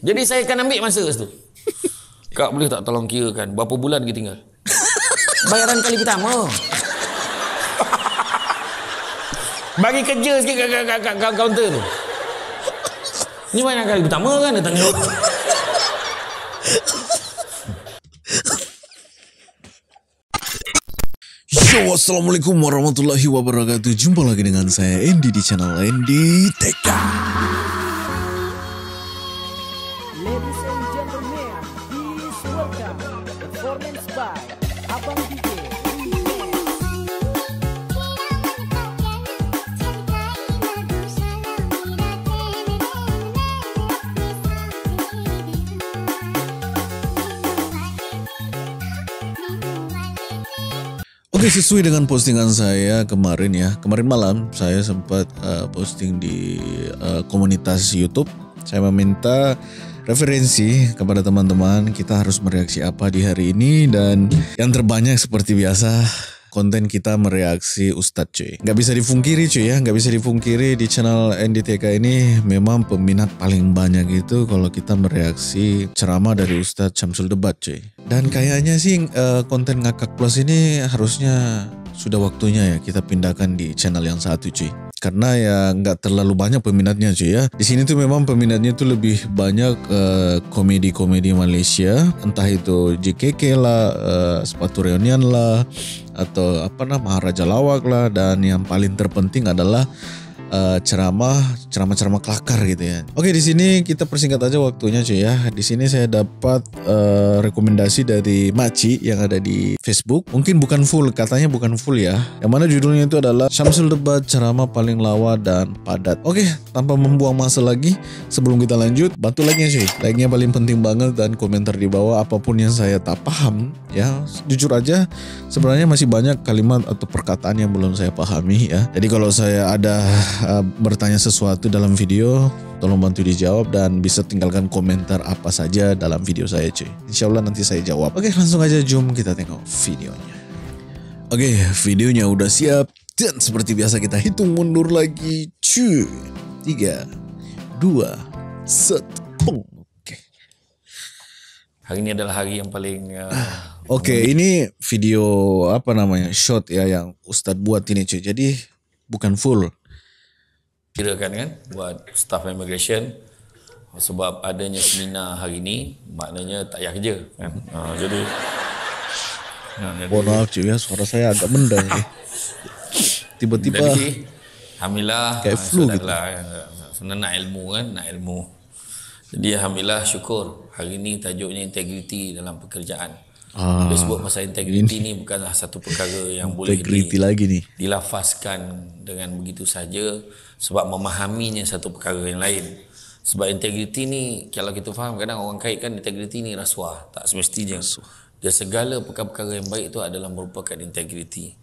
Jadi saya akan ambil masa tu. Kak boleh tak tolong kira kan berapa bulan kita tinggal? Bayaran kali pertama. Bagi kerja sikit kat kat kat kat kaunter tu. Ni mana kali pertama kan datang ni. Yo, Assalamualaikum warahmatullahi wabarakatuh. Jumpa lagi dengan saya Andy di channel Andy Tekan. sesuai dengan postingan saya kemarin ya. Kemarin malam saya sempat uh, posting di uh, komunitas YouTube. Saya meminta referensi kepada teman-teman kita harus mereaksi apa di hari ini dan yang terbanyak seperti biasa konten kita mereaksi Ustadz cuy. Nggak bisa dipungkiri cuy ya, nggak bisa dipungkiri di channel NDTK ini memang peminat paling banyak itu kalau kita mereaksi ceramah dari Ustadz Syamsul Debat cuy. Dan kayaknya sih eh, konten ngakak plus ini harusnya sudah waktunya ya kita pindahkan di channel yang satu cuy. karena ya nggak terlalu banyak peminatnya sih ya di sini tuh memang peminatnya tuh lebih banyak eh, komedi-komedi uh, Malaysia entah itu JKK lah uh, sepatu reunian lah atau apa namanya Raja Lawak lah dan yang paling terpenting adalah Eh, ceramah ceramah-ceramah kelakar gitu ya. Oke di sini kita persingkat aja waktunya cuy ya. Di sini saya dapat uh, rekomendasi dari Maci yang ada di Facebook. Mungkin bukan full katanya bukan full ya. Yang mana judulnya itu adalah Syamsul Debat ceramah paling lawa dan padat. Oke tanpa membuang masa lagi sebelum kita lanjut bantu like-nya cuy. Like-nya paling penting banget dan komentar di bawah apapun yang saya tak paham ya jujur aja sebenarnya masih banyak kalimat atau perkataan yang belum saya pahami ya. Jadi kalau saya ada Eh, bertanya sesuatu dalam video, tolong bantu dijawab dan bisa tinggalkan komentar apa saja dalam video saya cuy. Insya Allah nanti saya jawab. Oke langsung aja jom kita tengok videonya. Oke videonya udah siap dan seperti biasa kita hitung mundur lagi cuy. tiga dua 1, pung. Oke. Hari ini adalah hari yang paling... Uh... Oke, okay, ini video apa namanya shot ya yang Ustadz buat ini cuy. Jadi bukan full. kira kan buat staff immigration sebab adanya seminar hari ini maknanya tak payah kerja kan ha, jadi ha, Mohon maaf cik ya, suara saya agak benda ya. Tiba-tiba Jadi, Alhamdulillah Kayak ha, flu gitu lah, kan? Sebenarnya nak ilmu kan Nak ilmu Jadi Alhamdulillah syukur Hari ini tajuknya integriti dalam pekerjaan ah, Dia sebut pasal integriti ni bukanlah satu perkara yang boleh integriti lagi ni. dilafazkan dengan begitu saja sebab memahaminya satu perkara yang lain sebab integriti ni kalau kita faham kadang orang kaitkan integriti ni rasuah tak semestinya dia segala perkara-perkara yang baik itu adalah merupakan integriti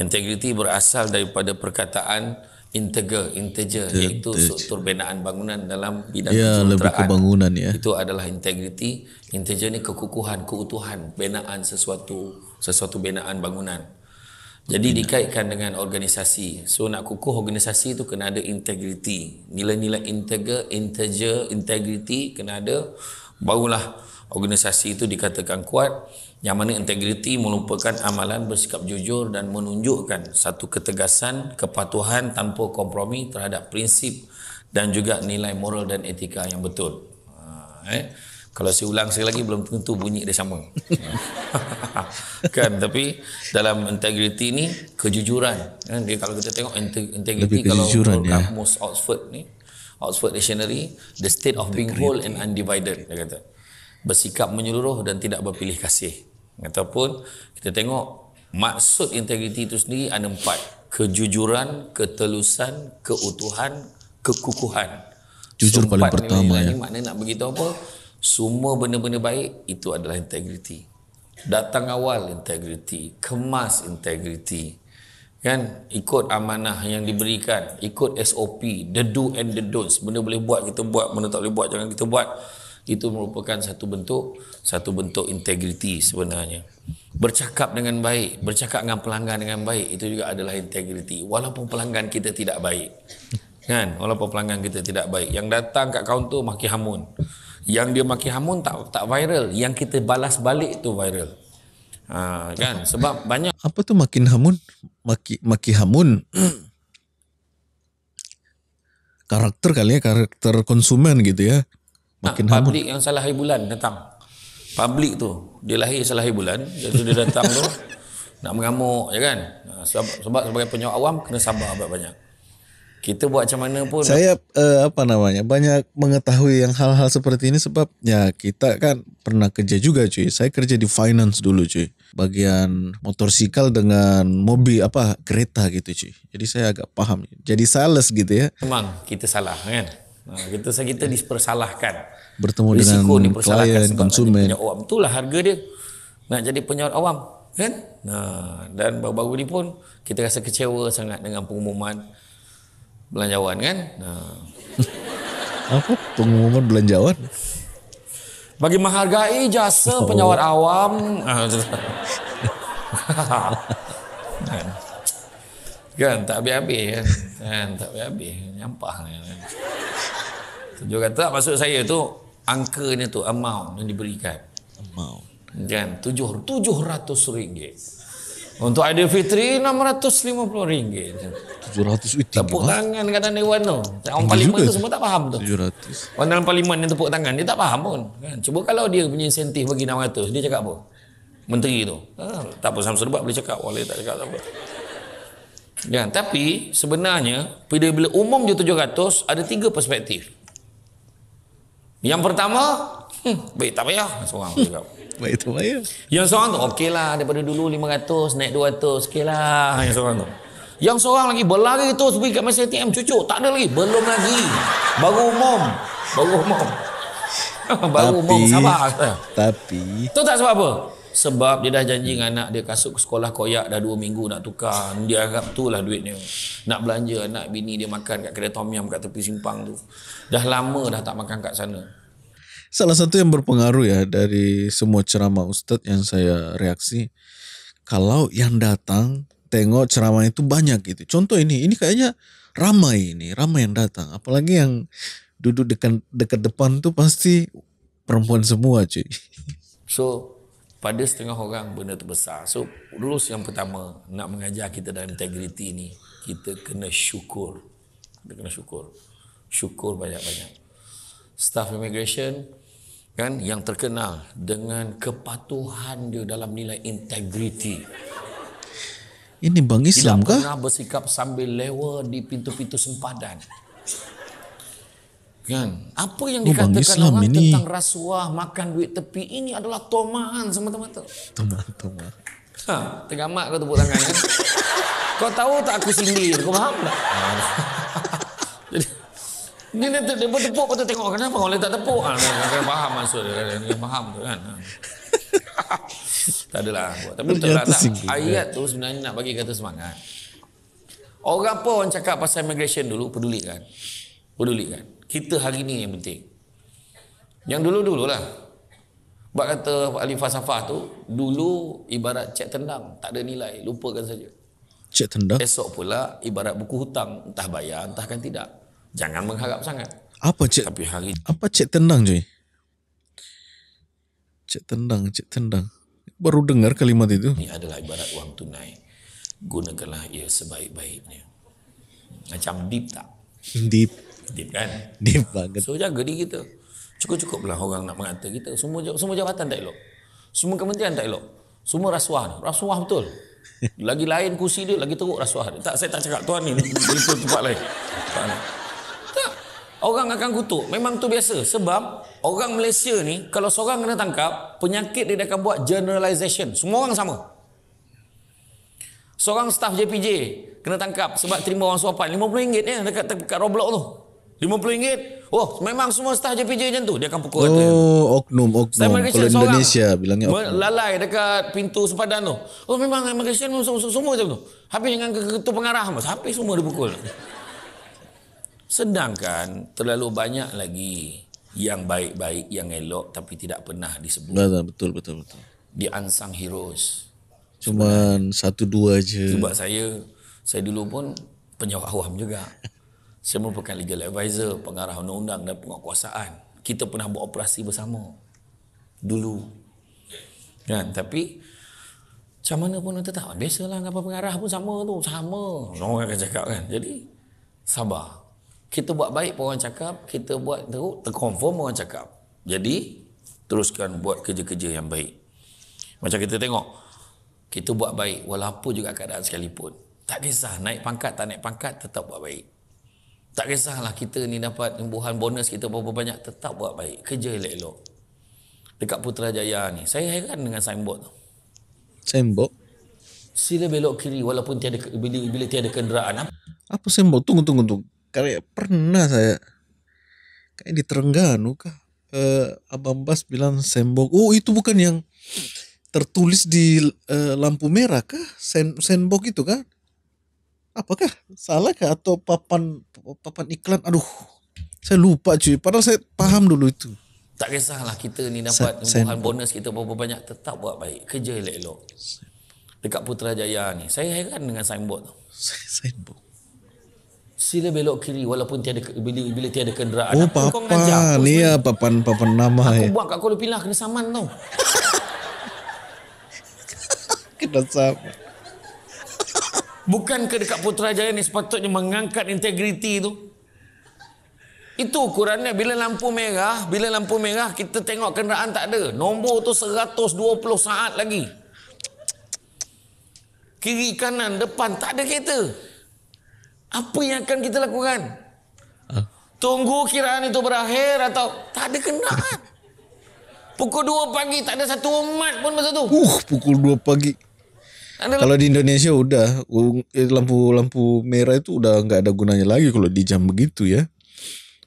integriti berasal daripada perkataan integer integer Inter- iaitu struktur binaan bangunan dalam bidang ya, lebih ke bangunan ya itu adalah integriti integer ni kekukuhan keutuhan binaan sesuatu sesuatu binaan bangunan jadi dikaitkan dengan organisasi. So nak kukuh organisasi tu kena ada integriti. Nilai-nilai integer, integer, integriti kena ada barulah organisasi itu dikatakan kuat. Yang mana integriti melupakan amalan bersikap jujur dan menunjukkan satu ketegasan, kepatuhan tanpa kompromi terhadap prinsip dan juga nilai moral dan etika yang betul. Ha, eh. Kalau saya ulang sekali lagi belum tentu bunyi dia sama. kan tapi dalam integriti ni kejujuran. Kan dia kalau kita tengok integriti kalau kejujuran ya. Kamus Oxford ni Oxford Dictionary the state of being whole and undivided dia kata. Bersikap menyeluruh dan tidak berpilih kasih. Ataupun kita tengok maksud integriti itu sendiri ada empat. Kejujuran, ketelusan, keutuhan, kekukuhan. Jujur so, paling pertama lah ya. Ini maknanya nak beritahu apa? Semua benda-benda baik itu adalah integriti. Datang awal integriti, kemas integriti. Kan ikut amanah yang diberikan, ikut SOP, the do and the don'ts. Benda boleh buat kita buat, benda tak boleh buat jangan kita buat. Itu merupakan satu bentuk satu bentuk integriti sebenarnya. Bercakap dengan baik, bercakap dengan pelanggan dengan baik itu juga adalah integriti walaupun pelanggan kita tidak baik. Kan? Walaupun pelanggan kita tidak baik, yang datang kat kaunter maki hamun yang dia maki hamun tak tak viral yang kita balas balik tu viral uh, kan sebab banyak apa tu makin hamun maki maki hamun karakter kali ya karakter konsumen gitu ya ha, makin nah, hamun yang salah hari bulan datang publik tu dia lahir salah hari bulan jadi dia datang tu nak mengamuk ya kan ha, sebab, sebab sebagai penyok awam kena sabar banyak kita buat macam mana pun saya uh, apa namanya banyak mengetahui yang hal-hal seperti ini sebab ya kita kan pernah kerja juga cuy saya kerja di finance dulu cuy bagian motorsikal dengan mobil apa kereta gitu cuy jadi saya agak paham jadi sales gitu ya memang kita salah kan nah, kita saya kita dipersalahkan bertemu Risiko dengan klien konsumen awam. lah harga dia nak jadi penyewa awam kan nah dan baru-baru ni pun kita rasa kecewa sangat dengan pengumuman belanjawan kan? Nah. Apa pengumuman belanjawan? Bagi menghargai jasa oh. penjawat awam. Ah, kan tak habis-habis kan? kan tak habis-habis nyampah kan. Tuju kata maksud saya tu angka ni tu amount yang diberikan. Amount. Kan tujuh tujuh ratus ringgit. Untuk Aidilfitri RM650. Eh, tepuk tangan kadang Dewan tu. Orang Parlimen tu semua tak faham tu. 700. Orang dalam Parlimen yang tepuk tangan, dia tak faham pun. Kan? Cuba kalau dia punya insentif bagi RM600, dia cakap apa? Menteri tu. Ha, tak apa, sama sebab boleh cakap. Boleh tak cakap apa. Ya, tapi sebenarnya bila, bila umum je 700 ada tiga perspektif yang pertama hmm, baik tak payah seorang cakap Baik tu bayar. Yang seorang tu, okey lah daripada dulu 500 naik 200, okey lah. Yang seorang tu. Yang seorang lagi berlari terus pergi kat mesin ATM cucuk. Tak ada lagi. Belum lagi. Baru umum. Baru umum. Baru tapi, umum. Sabar. Tapi. Tu tak sebab apa? Sebab dia dah janji dengan anak dia kasut ke sekolah koyak dah dua minggu nak tukar. Dia anggap tu lah duitnya. Nak belanja anak bini dia makan kat kedai Tom Yum kat tepi simpang tu. Dah lama dah tak makan kat sana salah satu yang berpengaruh ya dari semua ceramah ustadz yang saya reaksi kalau yang datang tengok ceramah itu banyak gitu contoh ini ini kayaknya ramai ini ramai yang datang apalagi yang duduk dekat dekat depan tuh pasti perempuan semua cuy so pada setengah orang benda tu besar so rules yang pertama nak mengajar kita dalam integriti ini kita kena syukur kita kena syukur syukur banyak-banyak staff immigration kan yang terkenal dengan kepatuhan dia dalam nilai integriti ini bang Islam ke? pernah bersikap sambil lewa di pintu-pintu sempadan kan apa yang oh, dikatakan Islam orang ini... tentang rasuah makan duit tepi ini adalah tomahan semata-mata tomahan tomahan ha, tengah mak kau tepuk tangan kan? kau tahu tak aku sindir kau faham tak? Ah. Dia nanti dia pun tepuk patut tengok kenapa orang tak tepuk. Ah, kena faham maksud dia. Dia faham tu kan. tak adalah. Tapi betul lah. Ayat kan? tu sebenarnya nak bagi kata semangat. Orang apa orang cakap pasal immigration dulu peduli kan? Peduli kan? Kita hari ni yang penting. Yang dulu-dulu lah. Sebab kata Ali Falsafah tu, dulu ibarat cek tendang, tak ada nilai, lupakan saja. Cek tendang? Esok pula ibarat buku hutang, entah bayar, entah kan tidak jangan mengharap sangat. Apa cek? Tapi hari apa cek tenang cuy? Cek tenang, cek tenang. Baru dengar kalimat itu. Ini adalah ibarat wang tunai. Gunakanlah ia sebaik-baiknya. Macam deep tak? Deep. Deep kan? Deep banget. So jaga diri kita. Cukup-cukup lah orang nak mengata kita. Semua semua jabatan tak elok. Semua kementerian tak elok. Semua rasuah. Rasuah betul. Lagi lain kursi dia, lagi teruk rasuah dia. Tak, saya tak cakap tuan ni. Dia tempat lain. Tuan. Orang akan kutuk. Memang tu biasa. Sebab orang Malaysia ni kalau seorang kena tangkap, penyakit dia akan buat generalization. Semua orang sama. Seorang staff JPJ kena tangkap sebab terima orang suapan. RM50 ya eh, dekat, dekat Roblox tu. RM50. Oh, memang semua staff JPJ macam tu. Dia akan pukul oh, Oh, oknum, oknum. Kalau Indonesia bilangnya oknum. Lalai dekat pintu sempadan tu. Oh, memang eh, Malaysia semua, semua, semua macam tu. Habis dengan ketua pengarah. Habis semua dia pukul. Sedangkan terlalu banyak lagi yang baik-baik, yang elok tapi tidak pernah disebut. Betul, betul, betul. betul. Di Ansang Heroes. Cuma satu dua aja. Cuba saya, saya dulu pun penjawab awam juga. saya merupakan legal advisor, pengarah undang-undang dan penguasaan. Kita pernah buat operasi bersama. Dulu. Kan? Tapi, macam mana pun tetap. Biasalah, apa pengarah pun sama tu. Sama. Orang akan cakap kan. Jadi, sabar kita buat baik pun orang cakap, kita buat teruk, terconfirm orang cakap. Jadi, teruskan buat kerja-kerja yang baik. Macam kita tengok, kita buat baik walaupun juga keadaan sekalipun. Tak kisah naik pangkat tak naik pangkat, tetap buat baik. Tak kisahlah kita ni dapat imbuhan bonus kita berapa banyak, tetap buat baik. Kerja elok-elok. Dekat Putrajaya ni, saya heran dengan signboard tu. Signboard? Sila belok kiri walaupun tiada bila, bila tiada kenderaan. Apa, apa signboard? Tunggu, tunggu, tunggu kayak pernah saya kayak di Terengganu kah eh, abang Bas bilang sembok oh itu bukan yang tertulis di eh, lampu merah kah Sen sembok itu kan apakah salah kah atau papan papan iklan aduh saya lupa cuy padahal saya paham dulu itu tak kisahlah kita ni dapat bahan bonus kita berapa banyak tetap buat baik kerja elok-elok dekat Putrajaya ni saya heran dengan sembok. tu signboard sila belok kiri walaupun tiada bila, bila tiada kenderaan. Oh, apa ni ya, papan papan nama aku ya. buang kat kau pilah kena saman tau. kena saman. Bukan ke dekat Putrajaya ni sepatutnya mengangkat integriti tu? Itu ukurannya bila lampu merah, bila lampu merah kita tengok kenderaan tak ada. Nombor tu 120 saat lagi. Kiri kanan depan tak ada kereta. Apa yang akan kita lakukan? Ah. Tunggu kiraan itu berakhir atau tak ada kenaan. Pukul 2 pagi tak ada satu umat pun masa tu. Uh, pukul 2 pagi. Adalah. Kalau lah. di Indonesia udah eh, lampu lampu merah itu udah nggak ada gunanya lagi kalau di jam begitu ya.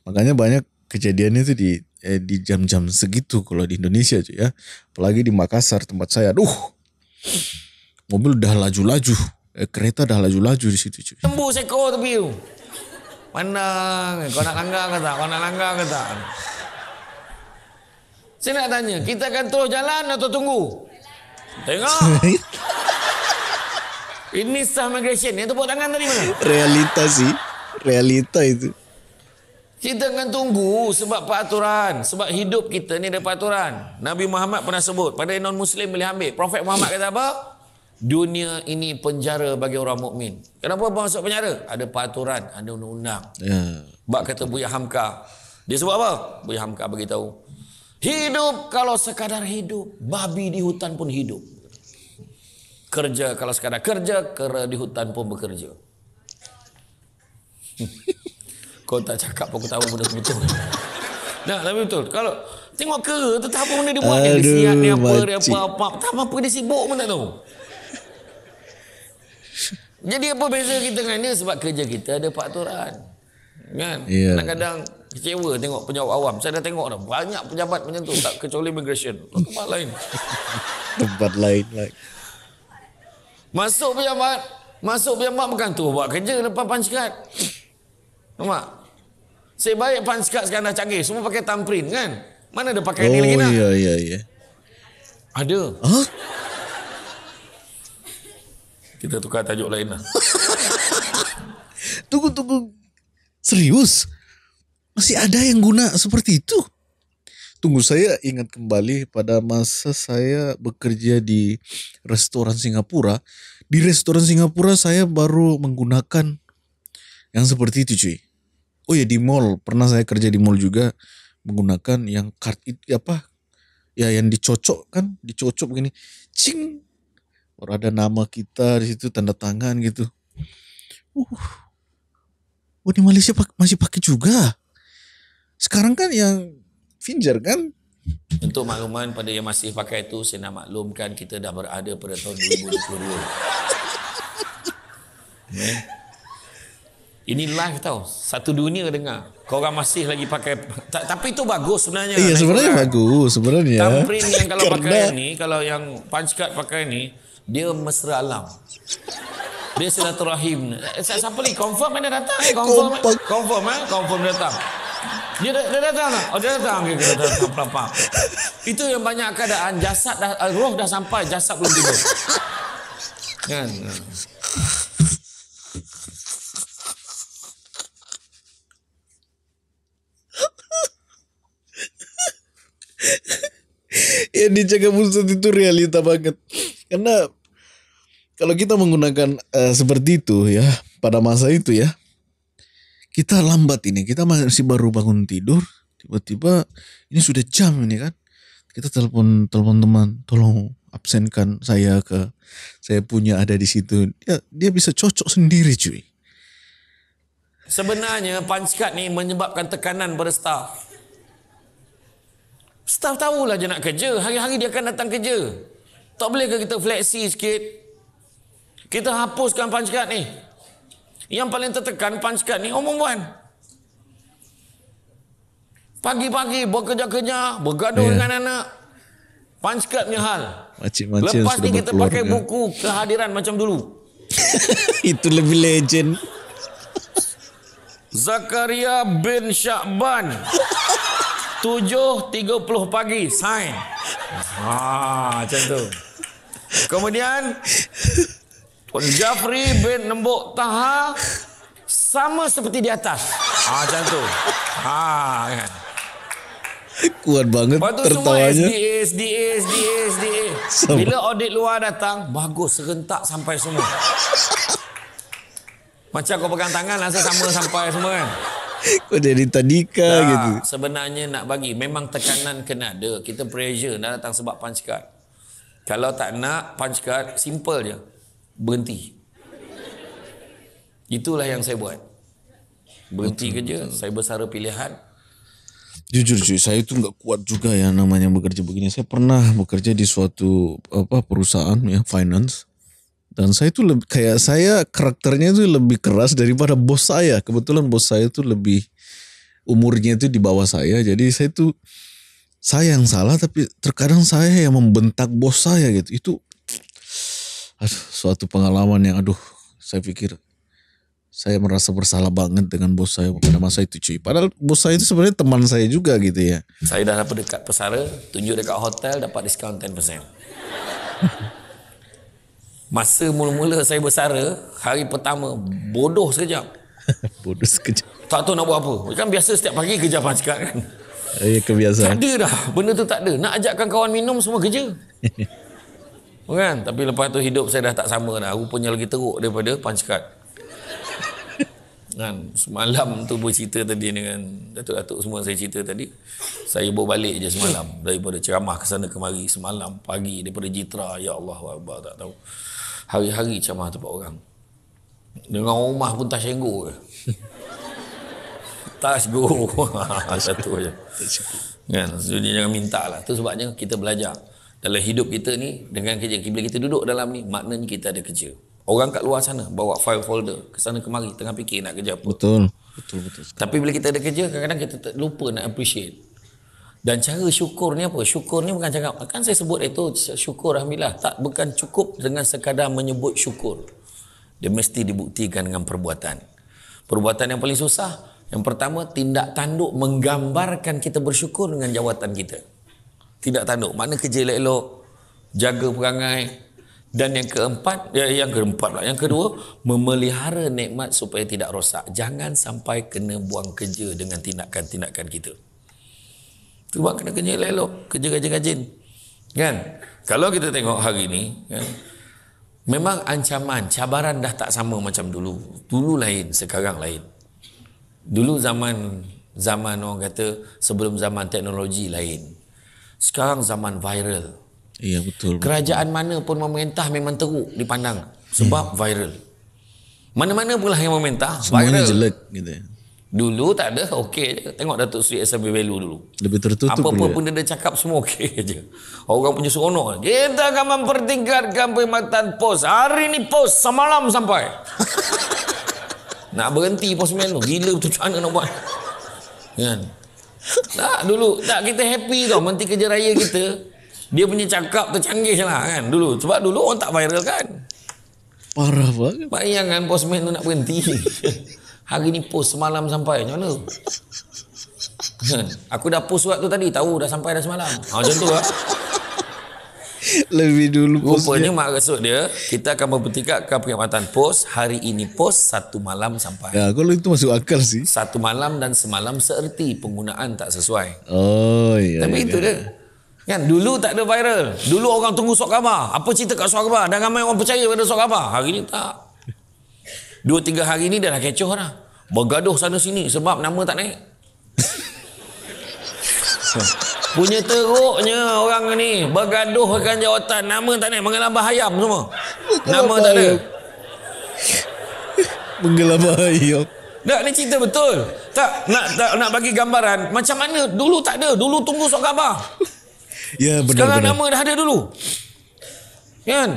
Makanya banyak kejadian itu di eh, di jam-jam segitu kalau di Indonesia aja ya. Apalagi di Makassar tempat saya. Duh. Mobil udah laju-laju. Eh, kereta dah laju-laju di situ cuy. Tembus ekor tapi tu. Pandang. Kau nak langgar ke tak? Kau nak langgar ke tak? Saya nak tanya. Kita akan terus jalan atau tunggu? Tengok. Ini sah migration. Yang buat tangan tadi mana? Realita sih. Realita itu. Kita akan tunggu sebab peraturan. Sebab hidup kita ni ada peraturan. Nabi Muhammad pernah sebut. Pada non-Muslim boleh ambil. Prophet Muhammad kata apa? dunia ini penjara bagi orang mukmin. Kenapa abang masuk penjara? Ada peraturan, ada undang-undang. Ya. Bak kata Buya Hamka. Dia sebut apa? Buya Hamka bagi tahu. Hidup kalau sekadar hidup, babi di hutan pun hidup. Kerja kalau sekadar kerja, kera di hutan pun bekerja. Kau tak cakap pun aku tahu benda betul. Nah, tapi betul. Kalau tengok ke, tetap apa benda dia buat. Aduh, dia siap, dia apa, dia apa-apa. Tak apa-apa, dia sibuk pun tak tahu. Jadi apa beza kita dengan dia sebab kerja kita ada peraturan. Kan? Yeah. Kadang-kadang kecewa tengok penjawat awam. Saya dah tengok dah banyak pejabat macam tu tak kecuali immigration. Tempat lain. Tempat lain like. Masuk pejabat, masuk pejabat bukan tu buat kerja lepas punch card. Saya baik punch sekarang dah canggih. Semua pakai thumbprint kan? Mana ada pakai oh, ni lagi nak? Oh, yeah, ya, ya, ya. Ada. Huh? Kita tukar tajuk lain lah. tunggu, tunggu. Serius? Masih ada yang guna seperti itu? Tunggu, saya ingat kembali pada masa saya bekerja di restoran Singapura. Di restoran Singapura saya baru menggunakan yang seperti itu cuy. Oh ya di mall, pernah saya kerja di mall juga menggunakan yang kartu apa ya yang dicocok kan dicocok begini cing Orang ada nama kita di situ tanda tangan gitu. Uh. Oh di Malaysia masih pakai juga. Sekarang kan yang Finger kan? Untuk makluman pada yang masih pakai itu saya nak maklumkan kita dah berada pada tahun 2022. eh? Ini live tau. Satu dunia dengar. Kau orang masih lagi pakai ta- tapi itu bagus sebenarnya. Iya, sebenarnya bagus sebenarnya. Tamprin yang kalau pakai ni, kalau yang punch card pakai ni, dia mesra alam. Dia silaturahim. Eh, siapa lagi? Confirm mana datang? Eh, eh, confirm. Confirm, eh? Confirm, eh? confirm datang. Dia, dia datang tak? Oh, dia datang. Okay, dia datang. Apa-apa. Itu yang banyak keadaan. Jasad dah, eh, roh dah sampai. Jasad belum tidur. Kan? yang dijaga musuh itu realita banget karena kalau kita menggunakan uh, seperti itu ya pada masa itu ya kita lambat ini kita masih baru bangun tidur tiba-tiba ini sudah jam ini kan kita telepon telepon teman tolong absenkan saya ke saya punya ada di situ dia dia bisa cocok sendiri cuy sebenarnya punch card ni menyebabkan tekanan pada staff staff tahulah je nak kerja hari-hari dia akan datang kerja tak bolehkah kita fleksi sikit? Kita hapuskan punch card ni. Yang paling tertekan punch card ni orang perempuan. Pagi-pagi buat kerja kerja bergaduh yeah. dengan anak. Punch card punya hal. Macam-macam Lepas ni kita pakai dengan. buku kehadiran macam dulu. Itu lebih legend. Zakaria bin Syakban. 7.30 pagi. Sign. Ah, macam tu. Kemudian Jafri bin Nembok Taha sama seperti di atas. Ah ha, macam tu. Ha kan. Kuat banget Lepas tu tertawanya. Semua SDA, SDA, SDA, SDA. Bila audit luar datang, bagus serentak sampai semua. Macam kau pegang tangan rasa sama sampai semua kan. Kau jadi tadika nah, gitu. Sebenarnya nak bagi memang tekanan kena ada. Kita pressure nak datang sebab punch card. Kalau tak nak punch card, simple je. Berhenti. Itulah yang saya buat. Berhenti betul, kerja, betul. saya bersara pilihan. Jujur, jujur, saya itu enggak kuat juga ya namanya bekerja begini. Saya pernah bekerja di suatu apa perusahaan ya finance. Dan saya itu lebih, kayak saya karakternya itu lebih keras daripada bos saya. Kebetulan bos saya itu lebih umurnya itu di bawah saya. Jadi saya itu saya yang salah tapi terkadang saya yang membentak bos saya gitu itu aduh, suatu pengalaman yang aduh saya pikir saya merasa bersalah banget dengan bos saya pada masa itu cuy padahal bos saya itu sebenarnya teman saya juga gitu ya saya dah dapat dekat pesara tunjuk dekat hotel dapat diskaun 10% masa mula-mula saya bersara hari pertama bodoh sekejap bodoh sekejap tak tahu nak buat apa kan biasa setiap pagi kejap macam kan Ya kebiasaan. Tak ada dah. Benda tu tak ada. Nak ajakkan kawan minum semua kerja. kan? Tapi lepas tu hidup saya dah tak sama dah. Rupanya lagi teruk daripada punch card. kan? Semalam tu bercerita tadi dengan datuk-datuk semua saya cerita tadi. Saya bawa balik je semalam. Daripada ceramah ke sana kemari. Semalam pagi daripada Jitra. Ya Allah. Abang, tak tahu. Hari-hari ceramah tempat orang. Dengan rumah pun tak senggur ke tas bu satu aja kan jadi jangan minta lah tu sebabnya kita belajar dalam hidup kita ni dengan kerja bila kita duduk dalam ni maknanya kita ada kerja orang kat luar sana bawa file folder ke sana kemari tengah fikir nak kerja apa betul betul betul tapi bila kita ada kerja kadang-kadang kita lupa nak appreciate dan cara syukur ni apa? Syukur ni bukan cakap, kan saya sebut itu syukur Alhamdulillah. Tak, bukan cukup dengan sekadar menyebut syukur. Dia mesti dibuktikan dengan perbuatan. Perbuatan yang paling susah, yang pertama, tindak tanduk menggambarkan kita bersyukur dengan jawatan kita. Tindak tanduk, mana kerja elok-elok, jaga perangai. Dan yang keempat, ya, yang keempat lah. Yang kedua, memelihara nikmat supaya tidak rosak. Jangan sampai kena buang kerja dengan tindakan-tindakan kita. Cuba kena kerja elok-elok, kerja gajin-gajin. Kan? Kalau kita tengok hari ini, kan? Memang ancaman, cabaran dah tak sama macam dulu. Dulu lain, sekarang lain. Dulu zaman zaman orang kata sebelum zaman teknologi lain. Sekarang zaman viral. Iya betul. Kerajaan betul. mana pun memerintah memang teruk dipandang sebab ya. viral. Mana-mana pula yang memerintah Semuanya viral. jelek gitu. Dulu tak ada okey je. Tengok Datuk Sri SMB Belu dulu. Lebih tertutup Apa-apa pula. pun dia, dia cakap semua okey je. Orang punya seronok. Kita akan mempertingkatkan perkhidmatan pos. Hari ni pos semalam sampai. Nak berhenti postman tu Gila betul macam nak buat Kan Tak dulu Tak kita happy tau Menteri kerja raya kita Dia punya cakap tercanggih lah kan Dulu Sebab dulu orang tak viral kan Parah banget Bayangkan postman tu nak berhenti Hari ni post semalam sampai Macam mana kan? Aku dah post waktu tadi Tahu dah sampai dah semalam ha, Macam tu lah Lebih dulu Rupanya post maksud dia Kita akan mempertikatkan perkhidmatan pos Hari ini pos Satu malam sampai Ya kalau itu masuk akal sih Satu malam dan semalam Seerti penggunaan tak sesuai Oh iya Tapi iya, itu iya. dia Kan dulu tak ada viral Dulu orang tunggu sok khabar Apa cerita kat sok khabar Dan ramai orang percaya pada sok khabar Hari ini tak Dua tiga hari ini dah, dah kecoh dah Bergaduh sana sini Sebab nama tak naik Punya teruknya orang ni bergaduhkan jawatan nama tak naik bahaya ayam semua. Nama tak ada. Menggelambah ayam. Tak ni cerita betul. Tak nak tak nak bagi gambaran macam mana dulu tak ada, dulu tunggu sok khabar. Ya benar. Sekarang benar. nama dah ada dulu. Kan?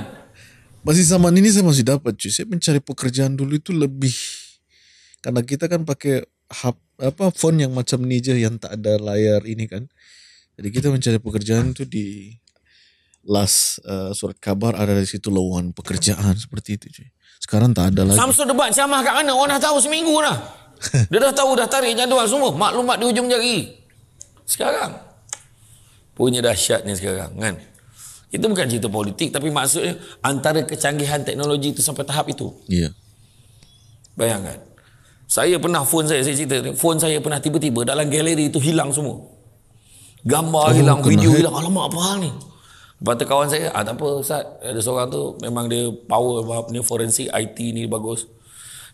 Masih zaman ini saya masih dapat cuy. Saya mencari pekerjaan dulu itu lebih karena kita kan pakai hap, apa phone yang macam ni je yang tak ada layar ini kan. Jadi kita mencari pekerjaan tu di last uh, surat kabar ada di situ lowongan pekerjaan seperti itu cuy. Sekarang tak ada lagi. Samsung debat ciamah kat mana? Orang dah tahu seminggu dah. Dia dah tahu dah tarik jadual semua. Maklumat di hujung jari. Sekarang. Punya dahsyat ni sekarang kan. Itu bukan cerita politik tapi maksudnya antara kecanggihan teknologi itu sampai tahap itu. Ya. Yeah. Bayangkan. Saya pernah phone saya, saya cerita. Phone saya pernah tiba-tiba dalam galeri itu hilang semua. Gambar oh, hilang, video eh. hilang. Alamak, apa hal ni? Lepas tu kawan saya, ah, tak apa Ustaz, ada seorang tu memang dia power apa ni forensik IT ni bagus.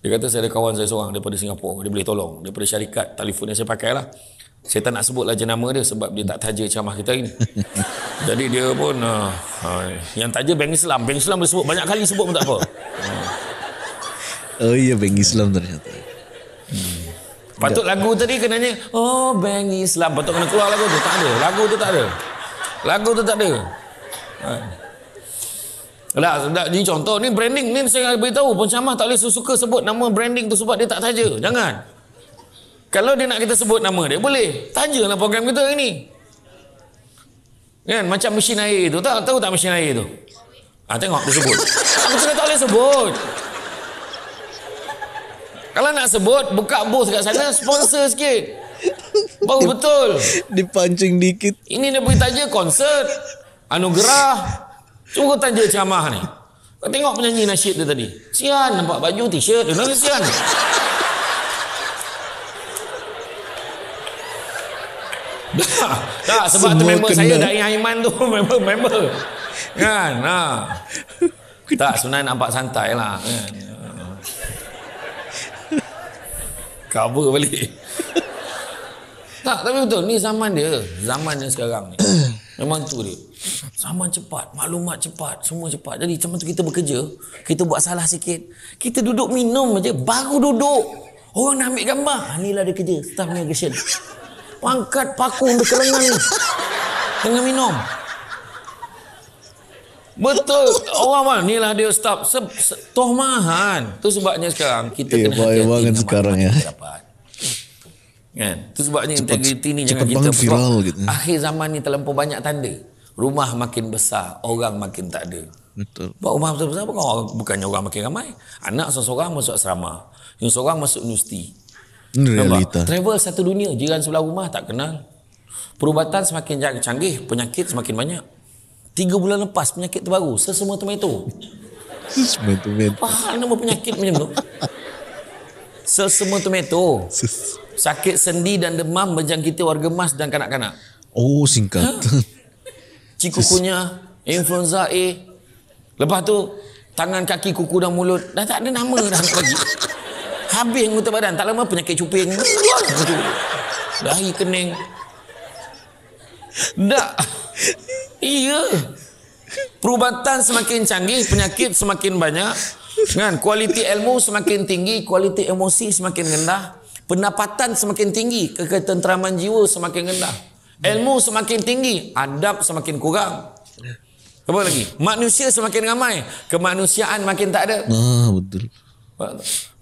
Dia kata saya ada kawan saya seorang daripada Singapura, dia boleh tolong. Daripada syarikat telefon yang saya pakai lah. Saya tak nak sebut je jenama dia sebab dia tak taja ceramah kita ini. Jadi dia pun uh, uh, yang taja Bank Islam. Bank Islam disebut banyak kali sebut pun tak apa. Uh. Oh iya Bank Islam ternyata. Hmm. Patut lagu tadi kenanya Oh Bang Islam Patut kena keluar lagu tu Tak ada Lagu tu tak ada Lagu tu tak ada ha. Lah, tak, ni contoh ni branding ni saya beritahu pencamah tak boleh suka sebut nama branding tu sebab dia tak taja jangan kalau dia nak kita sebut nama dia boleh tajalah program kita hari ni kan macam mesin air tu tak tahu tak mesin air tu ah ha, tengok dia sebut aku sudah tak boleh sebut kalau nak sebut Buka bos kat sana Sponsor sikit Baru betul Dipancing dikit Ini nak beri tanya Konsert Anugerah Cukup kau tanya ceramah ni Kau tengok penyanyi nasyid dia tadi Sian nampak baju t-shirt Dia nampak sian Dah sebab tu member saya Dari Aiman tu Member Member Kan nah. Ha. Tak sebenarnya nampak santai lah kan? cover balik tak tapi betul ni zaman dia zaman yang sekarang ni memang tu dia zaman cepat maklumat cepat semua cepat jadi macam tu kita bekerja kita buat salah sikit kita duduk minum aja baru duduk orang nak ambil gambar ha, inilah dia kerja staff negotiation pangkat paku untuk kelengan ni tengah minum Betul. Orang bang, ni lah dia stop. Se, se, toh mahan. Tu sebabnya sekarang kita eh, kena hati-hati. Ya, bang, sekarang ya. Kan? Tu sebabnya cepat, integriti ni cepat jangan kita viral gitu. Akhir zaman ni terlalu banyak tanda. Rumah makin besar, orang makin tak ada. Betul. Buat rumah besar-besar apa? Orang, bukannya orang makin ramai. Anak seorang masuk asrama. Yang seorang masuk universiti. Realita. Travel satu dunia. Jiran sebelah rumah tak kenal. Perubatan semakin canggih. Penyakit semakin banyak. Tiga bulan lepas penyakit terbaru. Sesama tomato. Sesama tomato. Apa hal nama penyakit macam tu? Sesama tomato. Sakit sendi dan demam menjangkiti warga emas dan kanak-kanak. Oh singkat. Ha? Cikukunya, influenza A. Lepas tu, tangan kaki kuku dan mulut. Dah tak ada nama dah. Habis anggota badan. Tak lama penyakit cuping. Dahi kening. Dah. Iya. Perubatan semakin canggih, penyakit semakin banyak. Kan? Kualiti ilmu semakin tinggi, kualiti emosi semakin rendah. Pendapatan semakin tinggi, keketenteraman jiwa semakin rendah. Ilmu semakin tinggi, adab semakin kurang. Apa lagi? Manusia semakin ramai, kemanusiaan makin tak ada. Ah, betul.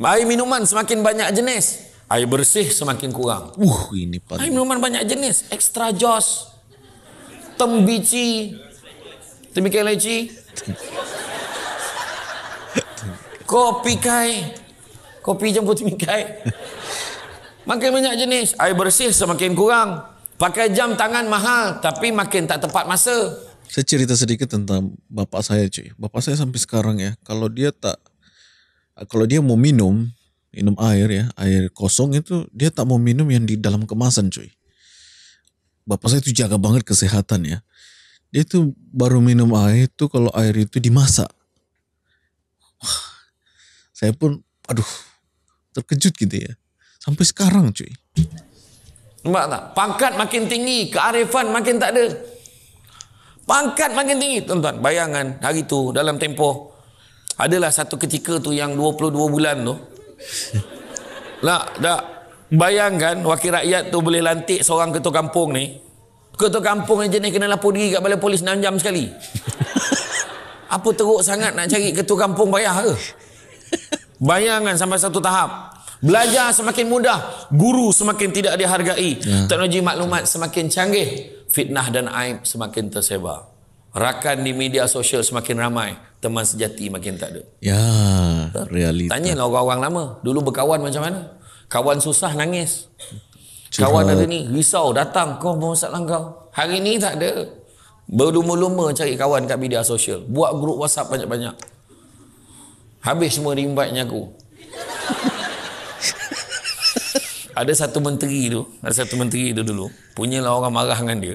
Air minuman semakin banyak jenis, air bersih semakin kurang. Uh, ini Air minuman banyak jenis, extra joss tembici tembikai leci kopi kai kopi jambu tembikai makin banyak jenis air bersih semakin kurang pakai jam tangan mahal tapi makin tak tepat masa saya cerita sedikit tentang bapak saya cuy bapak saya sampai sekarang ya kalau dia tak kalau dia mau minum minum air ya air kosong itu dia tak mau minum yang di dalam kemasan cuy bapa saya tu jaga banget kesehatan ya. Dia tu baru minum air tu kalau air itu dimasak. Wah, saya pun aduh terkejut gitu ya. Sampai sekarang cuy. Nampak tak? Pangkat makin tinggi, kearifan makin tak ada. Pangkat makin tinggi. Tuan-tuan, bayangan hari itu dalam tempoh. Adalah satu ketika tu yang 22 bulan tu. Tak, tak. Bayangkan wakil rakyat tu boleh lantik seorang ketua kampung ni. Ketua kampung ni jenis kena lapor diri kat balai polis 6 jam sekali. Apa teruk sangat nak cari ketua kampung bayar? ke? Bayangkan sampai satu tahap. Belajar semakin mudah, guru semakin tidak dihargai, ya. teknologi maklumat semakin canggih, fitnah dan aib semakin tersebar. Rakan di media sosial semakin ramai, teman sejati makin tak ada. Ya, realiti. Tanyalah orang-orang lama, dulu berkawan macam mana? Kawan susah nangis. Cuma. Kawan ada ni risau datang kau mau salah kau. Hari ni tak ada. Berlumba-lumba cari kawan kat media sosial. Buat grup WhatsApp banyak-banyak. Habis semua rimbatnya aku. ada satu menteri tu, ada satu menteri tu dulu, punyalah orang marah dengan dia.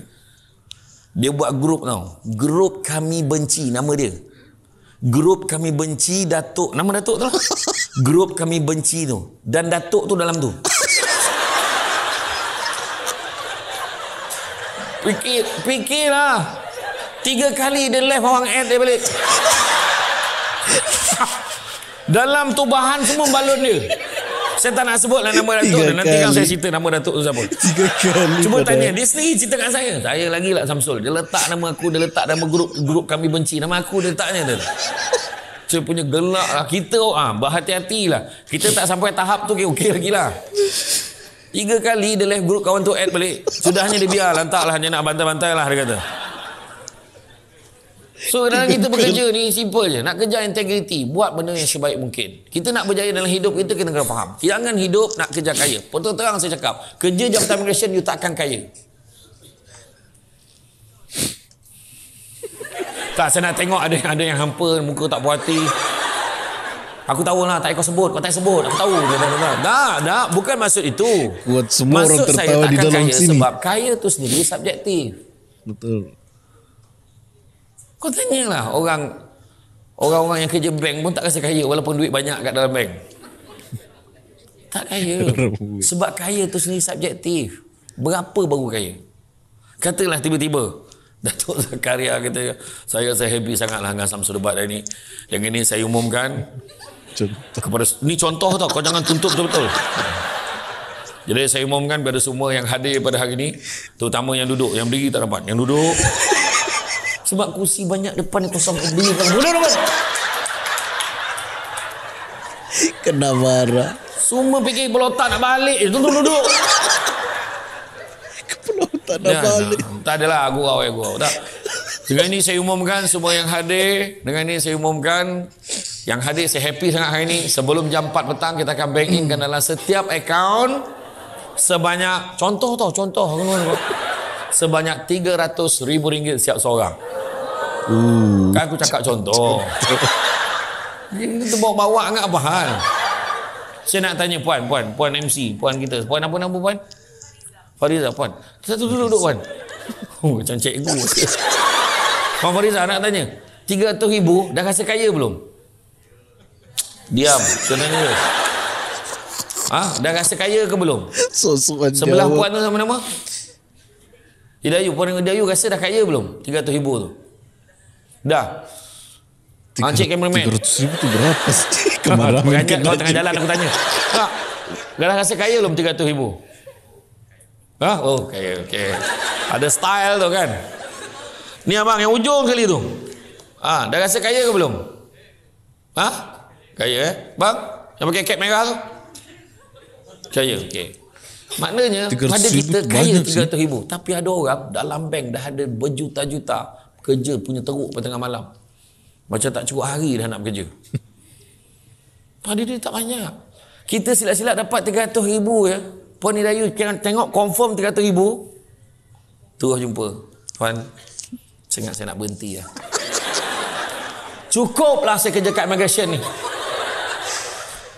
Dia buat grup tau. Grup kami benci nama dia grup kami benci datuk nama datuk tu lah grup kami benci tu dan datuk tu dalam tu fikir fikirlah tiga kali dia left orang ad dia balik dalam tu bahan semua balon dia saya tak nak sebut lah nama Datuk tiga kali. Nanti kalau saya cerita nama Datuk tu siapa Tiga kali Cuma pada. tanya Dia sendiri cerita kat saya Saya lagi lah Samsul Dia letak nama aku Dia letak nama grup Grup kami benci Nama aku dia letaknya tu Saya punya gelak lah Kita oh, ah, Berhati-hati lah Kita tak sampai tahap tu Okey okay lagi lah Tiga kali dia left grup kawan tu add balik Sudahnya dia biar Lantak lah Dia nak bantai-bantai lah Dia kata So kadang kita bekerja ni simple je Nak kejar integriti Buat benda yang sebaik mungkin Kita nak berjaya dalam hidup kita Kita kena faham Jangan hidup nak kerja kaya Potong terang saya cakap Kerja jabatan migration You tak akan kaya Tak saya nak tengok ada yang, ada yang hampa Muka tak puas hati Aku tahu lah, tak payah kau sebut. Kau tak sebut. Aku tahu. Dah, dah, dah. Dah, dah. Bukan maksud itu. Buat semua maksud orang tertawa di dalam kaya sini. Sebab kaya tu sendiri subjektif. Betul. Kau tanyalah orang orang-orang yang kerja bank pun tak rasa kaya walaupun duit banyak kat dalam bank. Tak kaya. Sebab kaya tu sendiri subjektif. Berapa baru kaya? Katalah tiba-tiba Datuk Zakaria kata saya saya happy sangatlah dengan Samsul Debat hari ni. Yang ini saya umumkan contoh. kepada ni contoh tau kau jangan tuntut betul-betul. Jadi saya umumkan kepada semua yang hadir pada hari ini, terutama yang duduk, yang berdiri tak dapat, yang duduk sebab kursi banyak depan kosong beli eh, kan boleh kan kena marah semua fikir pelotak nak balik itu eh, tu duduk pelotak nak ya, balik nah, tak adalah aku rawai eh, aku tak dengan ini saya umumkan semua yang hadir dengan ini saya umumkan yang hadir saya happy sangat hari ini sebelum jam 4 petang kita akan backing kan dalam setiap account sebanyak contoh tau contoh sebanyak 300 ribu ringgit siap seorang hmm. kan aku cakap contoh ini tu bawa-bawa enggak apa hal saya nak tanya puan puan puan MC puan kita puan apa nama puan Fariza puan satu duduk duduk puan oh, macam cikgu puan Fariza nak tanya Tiga 300 ribu dah kasih kaya belum diam sebenarnya Ah, ha? dah rasa kaya ke belum? So, so Sebelah puan tu sama nama? Hidayu Puan Hidayu rasa dah kaya belum 300 ribu tu Dah Encik ah, kameraman 300 ribu tu berapa Kemarahan Banyak kalau tengah kan, jalan aku tanya Tak Dah dah rasa kaya belum 300 ribu Hah? Oh kaya okay. Ada style tu kan Ni abang yang ujung kali tu ha, Dah rasa kaya ke belum Hah? Kaya eh Bang Yang pakai cap merah tu Kaya okay. Maknanya pada kita kaya ratus ribu Tapi ada orang dalam bank dah ada berjuta-juta Kerja punya teruk pada tengah malam Macam tak cukup hari dah nak bekerja Pada dia tak banyak Kita silap-silap dapat tiga ratus ribu ya Puan Hidayu jangan tengok confirm tiga ratus ribu Terus lah jumpa Puan Saya ingat saya nak berhenti lah Cukuplah saya kerja kat immigration ni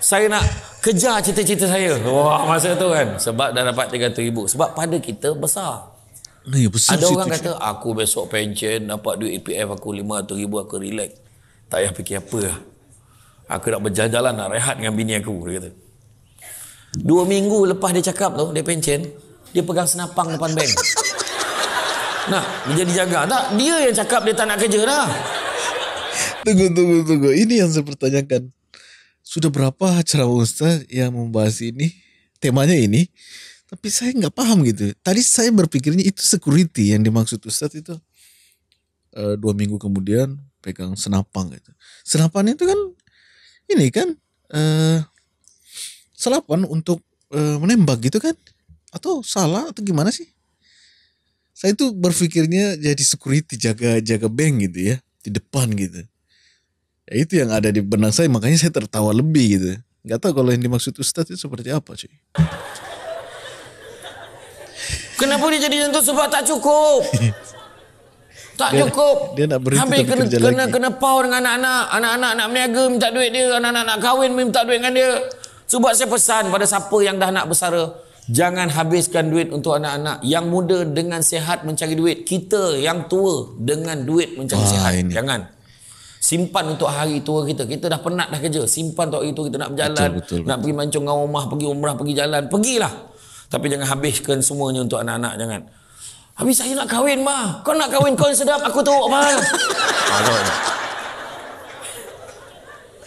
Saya nak kejar cita-cita saya wah masa tu kan sebab dah dapat 300 ribu sebab pada kita besar, ya, ada orang kata aku besok pension dapat duit EPF aku 500 ribu aku relax tak payah fikir apa lah aku nak berjalan-jalan nak rehat dengan bini aku dia kata dua minggu lepas dia cakap tu dia pension dia pegang senapang depan bank nah dia dijaga tak dia yang cakap dia tak nak kerja dah Tunggu, tunggu, tunggu. Ini yang saya pertanyakan. sudah berapa acara Ustaz yang membahas ini temanya ini tapi saya nggak paham gitu tadi saya berpikirnya itu security yang dimaksud Ustaz itu e, dua minggu kemudian pegang senapang gitu senapan itu kan ini kan e, eh, senapan untuk e, menembak gitu kan atau salah atau gimana sih saya itu berpikirnya jadi security jaga jaga bank gitu ya di depan gitu Ya, itu yang ada di benak saya makanya saya tertawa lebih gitu. Gak tahu kalau yang dimaksud Ustadz itu seperti apa cuy. Kenapa dia jadi itu sebab tak cukup? tak dia, cukup. Dia nak berhenti Habis kena, kerja kena, lagi. kena power dengan anak-anak. Anak-anak nak berniaga minta duit dia. Anak-anak nak kahwin minta duit dengan dia. Sebab saya pesan pada siapa yang dah nak bersara. Jangan habiskan duit untuk anak-anak. Yang muda dengan sehat mencari duit. Kita yang tua dengan duit mencari Wah, sehat. Ini. Jangan simpan untuk hari tua kita kita dah penat dah kerja simpan untuk hari tua kita nak berjalan betul, betul, nak betul. pergi mancung dengan rumah pergi umrah pergi jalan pergilah tapi jangan habiskan semuanya untuk anak-anak jangan habis saya nak kahwin mah kau nak kahwin kau yang sedap aku teruk mah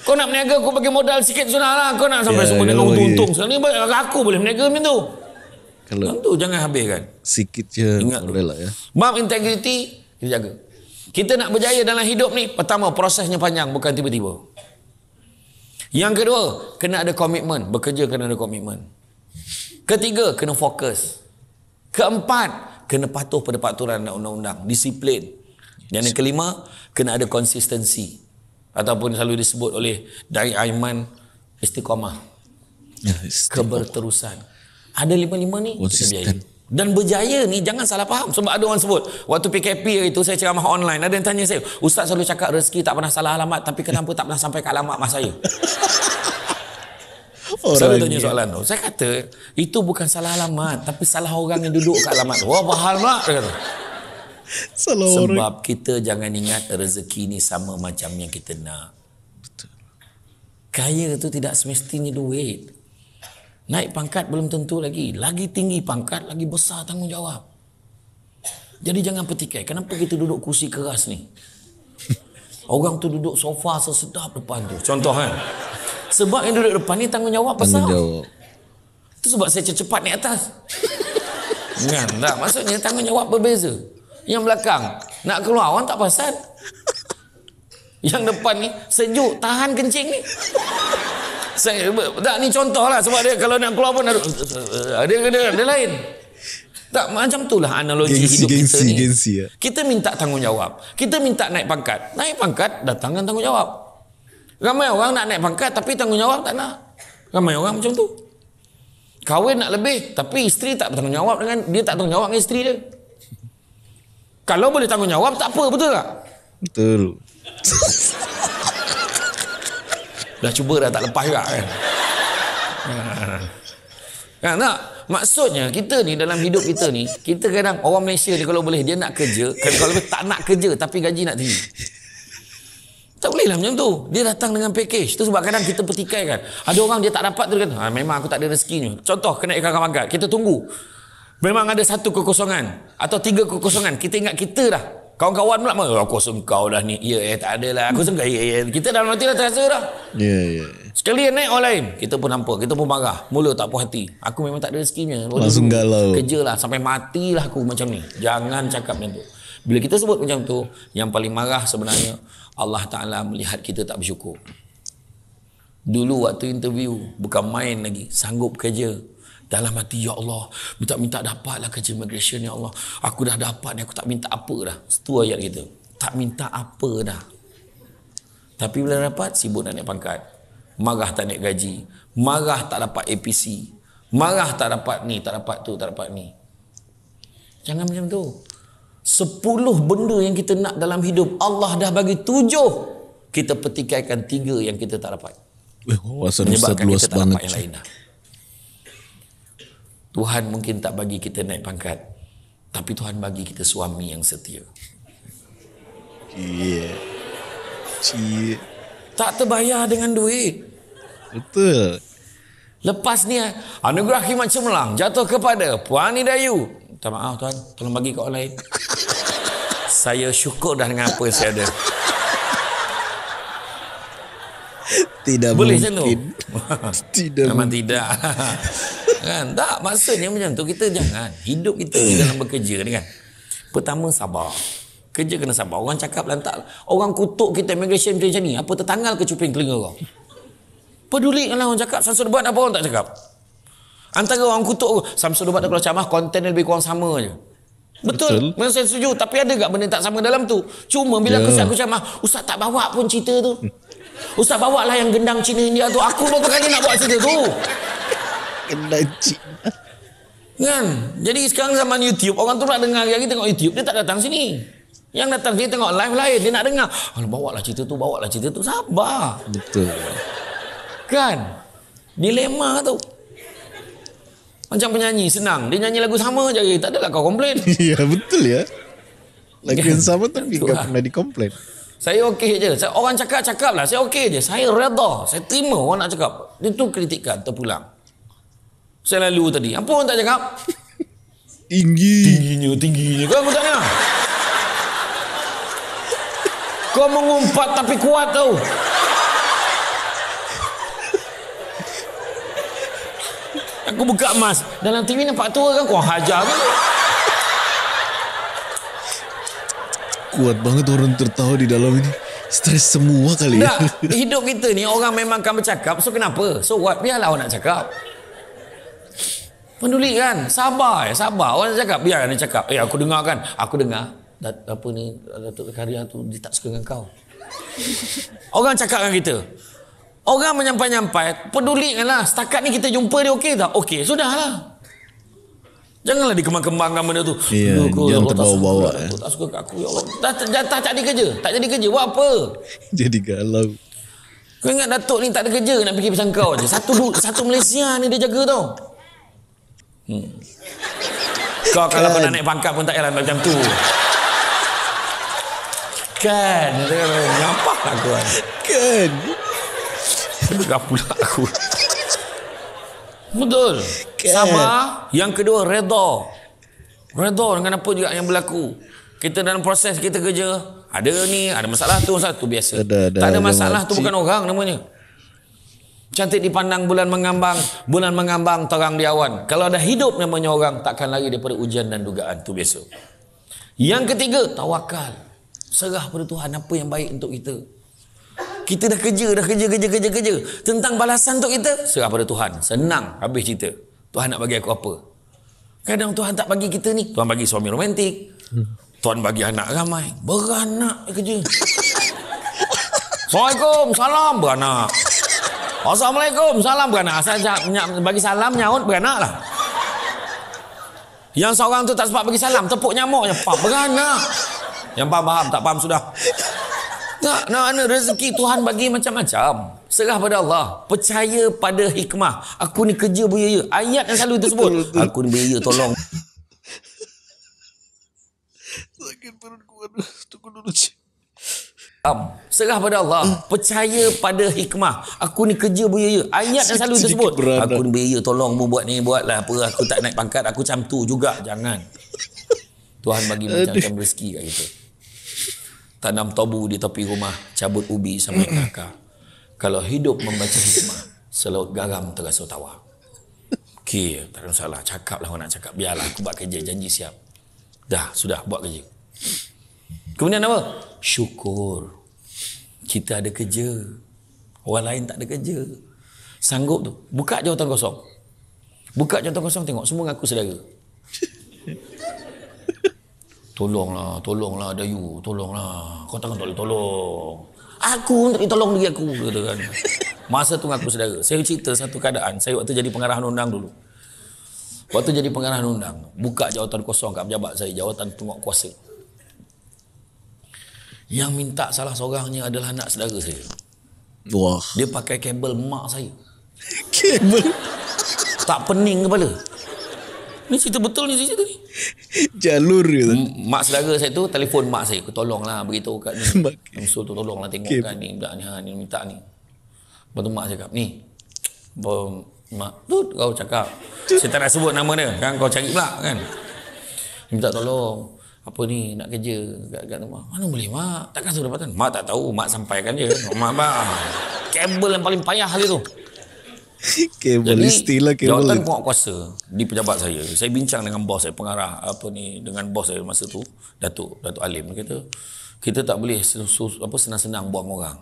kau nak berniaga aku bagi modal sikit sudah lah kau nak sampai yeah, semua yeah, ya, ya. untung-untung yeah. sekarang ni aku boleh berniaga macam tu kalau tu jangan habiskan sikit je ingat lah ya mam integriti kita jaga kita nak berjaya dalam hidup ni, pertama prosesnya panjang, bukan tiba-tiba. Yang kedua, kena ada komitmen. Bekerja kena ada komitmen. Ketiga, kena fokus. Keempat, kena patuh pada peraturan dan undang-undang. Disiplin. Dan yang kelima, kena ada konsistensi. Ataupun selalu disebut oleh Dari Aiman ya, istiqamah. Keberterusan. Ada lima-lima ni, Konsisten. Dan berjaya ni jangan salah faham sebab ada orang sebut waktu PKP hari tu saya ceramah online ada yang tanya saya ustaz selalu cakap rezeki tak pernah salah alamat tapi kenapa tak pernah sampai ke alamat mak saya Orang saya tanya dia. soalan tu saya kata itu bukan salah alamat tapi salah orang yang duduk kat alamat tu wah bahal mak dia kata salah sebab orang. kita jangan ingat rezeki ni sama macam yang kita nak Betul. kaya tu tidak semestinya duit Naik pangkat belum tentu lagi. Lagi tinggi pangkat, lagi besar tanggungjawab. Jadi jangan petikai. Kenapa kita duduk kursi keras ni? Orang tu duduk sofa sesedap depan tu. Contoh kan? Sebab yang duduk depan ni tanggungjawab besar. Tanggungjawab. Itu sebab saya cepat naik atas. Ngan, tak. Maksudnya tanggungjawab berbeza. Yang belakang, nak keluar orang tak pasal. Yang depan ni, sejuk, tahan kencing ni saya tak ni contoh lah sebab dia kalau nak keluar pun ada ada ada, ada lain. Tak macam tu lah analogi gengsi, hidup gengsi, kita ni. Gengsi, ya. Kita minta tanggungjawab. Kita minta naik pangkat. Naik pangkat datangkan tanggungjawab. Ramai orang nak naik pangkat tapi tanggungjawab tak nak. Ramai orang macam tu. Kahwin nak lebih tapi isteri tak bertanggungjawab dengan dia tak tanggungjawab dengan isteri dia. Kalau boleh tanggungjawab tak apa betul tak? Betul dah cuba dah tak lepas juga kan kan ha. ha, tak maksudnya kita ni dalam hidup kita ni kita kadang orang Malaysia ni kalau boleh dia nak kerja kalau boleh tak nak kerja tapi gaji nak tinggi tak boleh lah macam tu dia datang dengan package tu sebab kadang kita petikai kan ada orang dia tak dapat tu dia kata ha, memang aku tak ada rezekinya contoh kena ikan kamar kita tunggu memang ada satu kekosongan atau tiga kekosongan kita ingat kita dah Kawan-kawan pula oh, Aku rasa kau dah ni Ya eh tak lah. Aku rasa engkau ya, ya. ya. Kita dalam hati dah terasa dah Ya yeah, ya yeah. Sekali yang naik orang Kita pun nampak Kita pun marah Mula tak puas hati Aku memang tak ada rezekinya Langsung galau Kerja lah Sampai matilah aku macam ni Jangan cakap macam tu Bila kita sebut macam tu Yang paling marah sebenarnya Allah Ta'ala melihat kita tak bersyukur Dulu waktu interview Bukan main lagi Sanggup kerja dalam hati, Ya Allah, minta-minta dapatlah kerja migration Ya Allah. Aku dah dapat ni, aku tak minta apa dah. Itu ayat kita. Tak minta apa dah. Tapi bila dapat, sibuk nak naik pangkat. Marah tak naik gaji. Marah tak dapat APC. Marah tak dapat ni, tak dapat tu, tak dapat ni. Jangan macam tu. Sepuluh benda yang kita nak dalam hidup, Allah dah bagi tujuh. Kita petikaikan tiga yang kita tak dapat. Eh, Menyebabkan kita tak dapat yang lain dah. Tuhan mungkin tak bagi kita naik pangkat tapi Tuhan bagi kita suami yang setia yeah. Yeah. tak terbayar dengan duit betul lepas ni anugerah khidmat cemerlang jatuh kepada Puan Idayu minta maaf Tuhan tolong bagi ke orang lain saya syukur dah dengan apa yang saya ada tidak boleh macam tu tidak memang tidak kan tak maksudnya macam tu kita jangan hidup kita dalam bekerja ni kan pertama sabar kerja kena sabar orang cakap lantak orang kutuk kita migration macam ni apa tertanggal ke cuping kelinga kau peduli kalau orang cakap sansur debat apa orang tak cakap antara orang kutuk sansur debat dan ceramah konten lebih kurang sama je Betul. Memang saya setuju. Tapi ada tak benda tak sama dalam tu? Cuma bila yeah. aku cakap, ya. Ustaz tak bawa pun cerita tu. Ustaz bawa lah yang gendang Cina India tu. Aku berapa kali nak buat cerita tu. Gendang Cina. Kan? Jadi sekarang zaman YouTube, orang tu nak dengar lagi tengok YouTube, dia tak datang sini. Yang datang dia tengok live lain, dia nak dengar. Alah, bawa lah cerita tu, bawa lah cerita tu. Sabar. Betul. Kan? Dilema tu. Macam penyanyi, senang. Dia nyanyi lagu sama je. Tak adalah kau komplain. ya, betul ya. Lagu yang sama tapi kan? kau lah. pernah dikomplain. Saya okey je. Saya, orang cakap, cakap lah. Saya okey je. Saya reda. Saya terima orang nak cakap. Dia tu kritikan, terpulang. Saya lalu tadi. Apa orang tak cakap? Tinggi. Tingginya, tingginya. Kau aku tanya. Kau mengumpat tapi kuat tau. Aku buka emas. Dalam TV nampak tua kan? Kau hajar kan? kuat banget orang tertawa di dalam ini. Stres semua kali Nah, ya. Hidup kita ni orang memang kamu cakap. So kenapa? So what? Biarlah orang nak cakap. Penduli kan? Sabar ya, sabar. Orang cakap, biar dia cakap. Eh aku dengar kan? Aku dengar. Dat apa ni, Datuk Karya tu dia tak suka dengan kau. orang cakap dengan kita. Orang menyampai-nyampai, peduli kan lah. Setakat ni kita jumpa dia okey tak? Okey, sudahlah. Janganlah dikembang-kembangkan benda tu. Ya, jangan terbawa-bawa. Tak, ya. Eh. tak suka kat aku. Ya Allah. Tak, tak, tak, tak, ada kerja. Tak jadi kerja. Buat apa? jadi galau. Kau ingat Datuk ni tak ada kerja nak fikir pasal kau je. Satu, satu Malaysia ni dia jaga tau. Hmm. Kau kalau kan. nak naik pangkat pun tak payah macam tu. kan. Nampak aku kan. Kan. Tak pula aku. Betul. sama. Yang kedua, redha. Redha dengan apa juga yang berlaku. Kita dalam proses kita kerja, ada ni, ada masalah tu, satu biasa. Ada, ada, tak ada masalah ada, tu bukan orang namanya. Cantik dipandang bulan mengambang, bulan mengambang terang di awan. Kalau ada hidup namanya orang, takkan lari daripada ujian dan dugaan. tu biasa. Yang ketiga, tawakal. Serah pada Tuhan apa yang baik untuk kita kita dah kerja, dah kerja, kerja, kerja, kerja. Tentang balasan untuk kita, serah pada Tuhan. Senang, habis cerita. Tuhan nak bagi aku apa? Kadang Tuhan tak bagi kita ni. Tuhan bagi suami romantik. Tuhan bagi anak ramai. Beranak kerja. Assalamualaikum, salam beranak. Assalamualaikum, salam beranak. Saya bagi salam, nyawut beranak lah. Yang seorang tu tak sempat bagi salam, tepuk nyamuknya. Pak, beranak. Yang paham faham. Tak paham sudah. Tak, nak mana rezeki Tuhan bagi macam-macam. Serah pada Allah. Percaya pada hikmah. Aku ni kerja buaya. Ayat yang selalu tersebut. Aku ni buaya, tolong. Sakit perut ku. Tunggu dulu, cik. Um, serah pada Allah. Percaya pada hikmah. Aku ni kerja buaya. Ayat yang selalu tersebut. Aku ni buaya, tolong mu buat ni. Buatlah apa. Aku tak naik pangkat. Aku macam tu juga. Jangan. Tuhan bagi macam-macam rezeki kat kita tanam tobu di tepi rumah, cabut ubi sama kakak. Kalau hidup membaca hikmah, selaut garam terasa tawa. Okey, tak ada masalah. Cakap lah nak cakap. Biarlah aku buat kerja, janji siap. Dah, sudah buat kerja. Kemudian apa? Syukur. Kita ada kerja. Orang lain tak ada kerja. Sanggup tu. Buka jawatan kosong. Buka jawatan kosong, tengok. Semua aku saudara tolonglah tolonglah ada you, tolonglah kau takkan tak boleh tolong aku tak tolong lagi aku kata kan masa tu aku saudara saya cerita satu keadaan saya waktu jadi pengarahan undang dulu waktu jadi pengarahan undang buka jawatan kosong kat pejabat saya jawatan penguat kuasa yang minta salah seorangnya adalah anak saudara saya wah dia pakai kabel mak saya kabel tak pening kepala Ni cerita betul ni cerita ni. Jalur gitu. mak saudara saya tu telefon mak saya, tolonglah beritahu kat ni. Okay. Usul tu tolonglah tengokkan okay. ni, ni, ha, ni minta ni. Lepas tu mak saya cakap, ni. mak tu kau cakap. Saya tak nak sebut nama dia. Kan kau cari pula kan. Minta tolong. Apa ni nak kerja kat kat rumah. Mana boleh mak? Takkan sudah dapatan. Mak tak tahu, mak sampaikan je. Mak mak. Kabel yang paling payah hari tu. Kabel istilah kabel. Jawatan penguat kuasa di pejabat saya. Saya bincang dengan bos saya, pengarah apa ni, dengan bos saya masa tu, Datuk Datuk Alim. Dia kata, kita tak boleh senang-senang buang orang.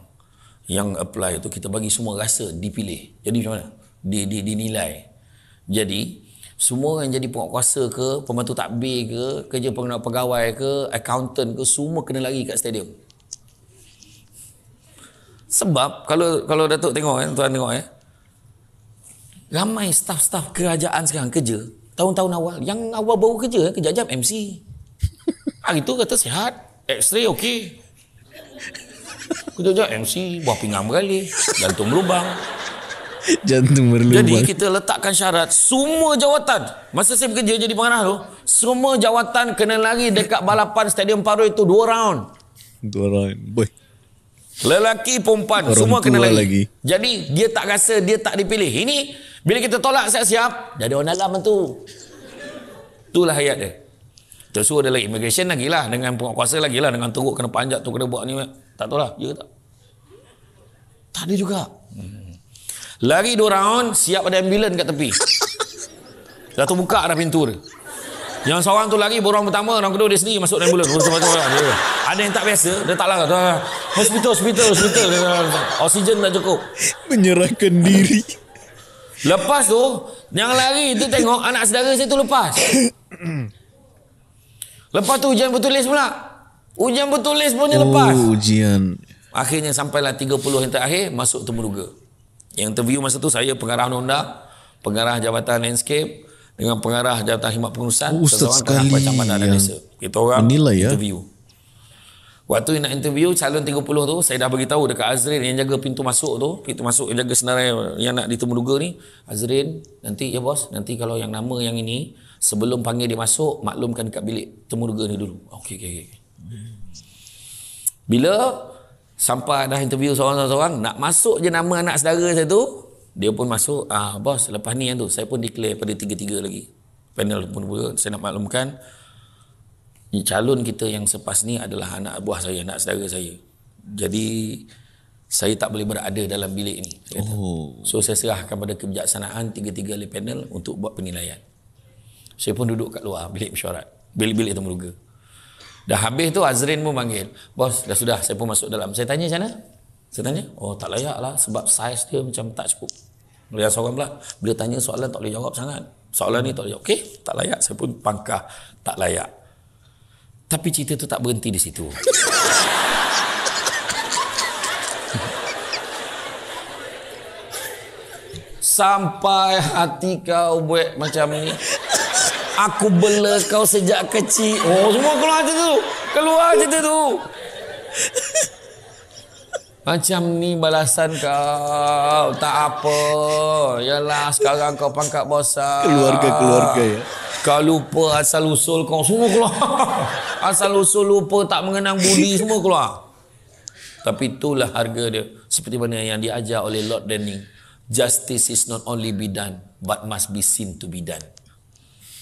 Yang apply tu kita bagi semua rasa dipilih. Jadi macam mana? Di, di, dinilai. Jadi, semua yang jadi penguat kuasa ke, pembantu takbir ke, kerja pengenal pegawai ke, accountant ke, semua kena lari kat stadium. Sebab kalau kalau Datuk tengok kan, tuan tengok eh, Ramai staff-staff kerajaan sekarang kerja Tahun-tahun awal Yang awal baru kerja eh, Kejap-jap MC Hari tu kata sihat X-ray okey Kejap-jap MC Buah pinggang beralih Jantung berlubang Jantung berlubang Jadi kita letakkan syarat Semua jawatan Masa saya bekerja jadi pengarah tu Semua jawatan kena lari Dekat balapan stadium paru itu Dua round Dua round Boy Lelaki perempuan Semua kena lari lagi. Jadi dia tak rasa Dia tak dipilih Ini bila kita tolak siap-siap, dah ada orang dalam tu. Itulah ayat dia. Tersuruh lagi immigration lagi lah. Dengan penguasa lagi lah. Dengan teruk kena panjat tu kena buat ni. Tak tahu lah. Ya tak? Tak ada juga. Hmm. Lari dua round, siap ada ambulan kat tepi. Dah tu buka dah pintu dia. Yang seorang tu lari borong pertama, orang kedua dia sendiri masuk ambulan. ada yang tak biasa, dia tak lah. Hospital, hospital, hospital. Oksigen tak cukup. Menyerahkan diri. Lepas tu Yang lari tu tengok Anak saudara saya tu lepas Lepas tu ujian bertulis pula Ujian bertulis pun dia lepas oh, ujian. Akhirnya sampailah 30 yang terakhir Masuk temuduga Yang interview masa tu saya pengarah Honda, Pengarah Jabatan Landscape Dengan pengarah Jabatan Himat Pengurusan oh, Ustaz sekali yang Kita orang menilai, ya? interview ya? Waktu nak interview calon 30 tu, saya dah bagi beritahu dekat Azrin yang jaga pintu masuk tu, pintu masuk yang jaga senarai yang nak ditemu duga ni, Azrin, nanti ya bos, nanti kalau yang nama yang ini, sebelum panggil dia masuk, maklumkan kat bilik temu duga ni dulu. Okey, okey, okey. Bila sampai dah interview seorang-seorang, nak masuk je nama anak saudara saya tu, dia pun masuk, ah, bos, lepas ni yang tu, saya pun declare pada tiga-tiga lagi. Panel pun, saya nak maklumkan, calon kita yang sepas ni adalah anak buah saya, anak saudara saya. Jadi saya tak boleh berada dalam bilik ni. Oh. So saya serahkan pada kebijaksanaan tiga-tiga ahli panel untuk buat penilaian. Saya pun duduk kat luar bilik mesyuarat. Bilik-bilik temu ruga. Dah habis tu Azrin pun panggil. Bos, dah sudah saya pun masuk dalam. Saya tanya sana, Saya tanya, oh tak layak lah sebab saiz dia macam tak cukup. Lihat seorang pula, bila tanya soalan tak boleh jawab sangat. Soalan ni tak boleh Okey, tak layak. Saya pun pangkah tak layak. Tapi cerita tu tak berhenti di situ. Sampai hati kau buat macam ni. Aku bela kau sejak kecil. Oh, semua keluar cerita tu. Keluar cerita tu. Macam ni balasan kau. Tak apa. Yalah sekarang kau pangkat bosan. Keluarga-keluarga ya. Kau lupa asal usul kau. Semua keluar asal usul lupa tak mengenang budi semua keluar tapi itulah harga dia seperti mana yang diajar oleh Lord Denning justice is not only be done but must be seen to be done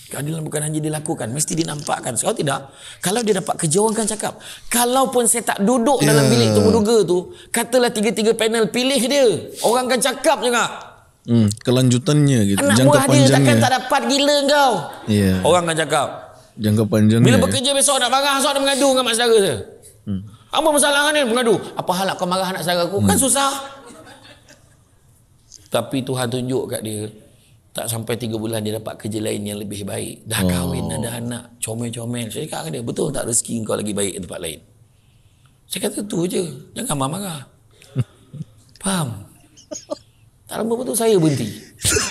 keadilan bukan hanya dilakukan mesti dinampakkan kalau tidak kalau dia dapat kerja orang kan cakap kalaupun saya tak duduk yeah. dalam bilik duga tu katalah tiga-tiga panel pilih dia orang kan cakap juga Hmm, kelanjutannya gitu Anak jangka panjangnya. Anak buah dia takkan tak dapat gila kau. Yeah. Orang kan cakap, Jangka panjang Bila ya. bekerja ya? besok nak marah Esok nak mengadu dengan mak saudara saya hmm. Apa masalah ni kan mengadu Apa hal kau marah anak saudara aku kan hmm. Kan susah Tapi Tuhan tunjuk kat dia tak sampai tiga bulan dia dapat kerja lain yang lebih baik. Dah oh. kahwin, ada anak, comel-comel. Saya cakap dia, betul tak rezeki kau lagi baik di tempat lain? Saya kata, tu je. Jangan marah-marah. Faham? Tak lama betul saya berhenti.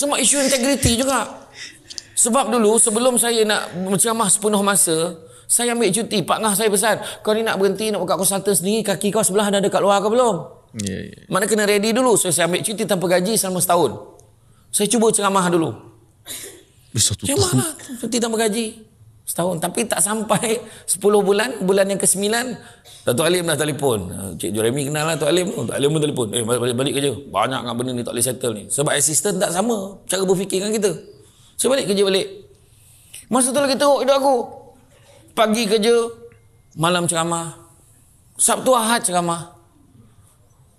Semua isu integriti juga. Sebab dulu sebelum saya nak menceramah sepenuh masa, saya ambil cuti. Pak Ngah saya pesan, kau ni nak berhenti nak buka konsultan sendiri, kaki kau sebelah dah dekat luar ke belum? yeah, Yeah. Mana kena ready dulu. So, saya ambil cuti tanpa gaji selama setahun. Saya cuba ceramah dulu. Bisa tutup. Ceramah lah. cuti tanpa gaji setahun tapi tak sampai 10 bulan bulan yang ke-9 Datuk Alim dah telefon ah, Cik Juremi kenal lah Datuk Alim Datuk Alim pun telefon eh balik, balik kerja banyak dengan benda ni tak boleh settle ni sebab asisten tak sama cara berfikir dengan kita so balik kerja balik masa tu lagi teruk hidup aku pagi kerja malam ceramah Sabtu Ahad ceramah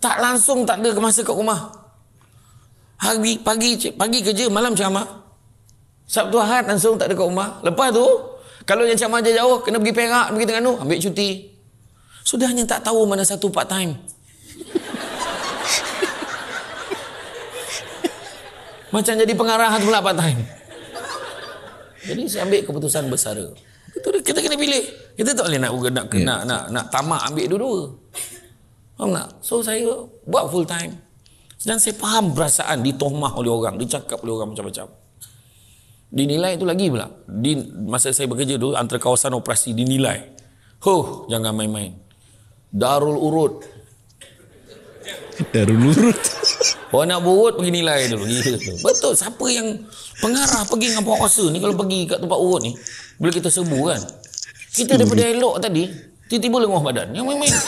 tak langsung tak ada masa kat rumah hari pagi pagi kerja malam ceramah Sabtu Ahad langsung tak ada kat rumah. Lepas tu, kalau yang camat jauh, jauh, kena pergi Perak, pergi tengah tu, ambil cuti. Sudahnya tak tahu mana satu part time. Macam jadi pengarah tu pula part time. Jadi saya ambil keputusan besar Betul kita kena pilih. Kita tak boleh nak nak nak ya, yeah. nak, nak, nak tamak ambil dua-dua. Faham tak? So saya buat full time. Dan saya faham perasaan ditohmah oleh orang, dicakap oleh orang macam-macam. Dinilai itu lagi pula. Di, masa saya bekerja dulu, antara kawasan operasi dinilai. Huh, jangan main-main. Darul urut. Darul urut. Orang nak berurut pergi nilai dulu. Betul, siapa yang pengarah pergi dengan penguasa ni kalau pergi kat tempat urut ni. Bila kita sebu kan. Kita daripada hmm. elok tadi, tiba-tiba lenguh badan. Yang main-main.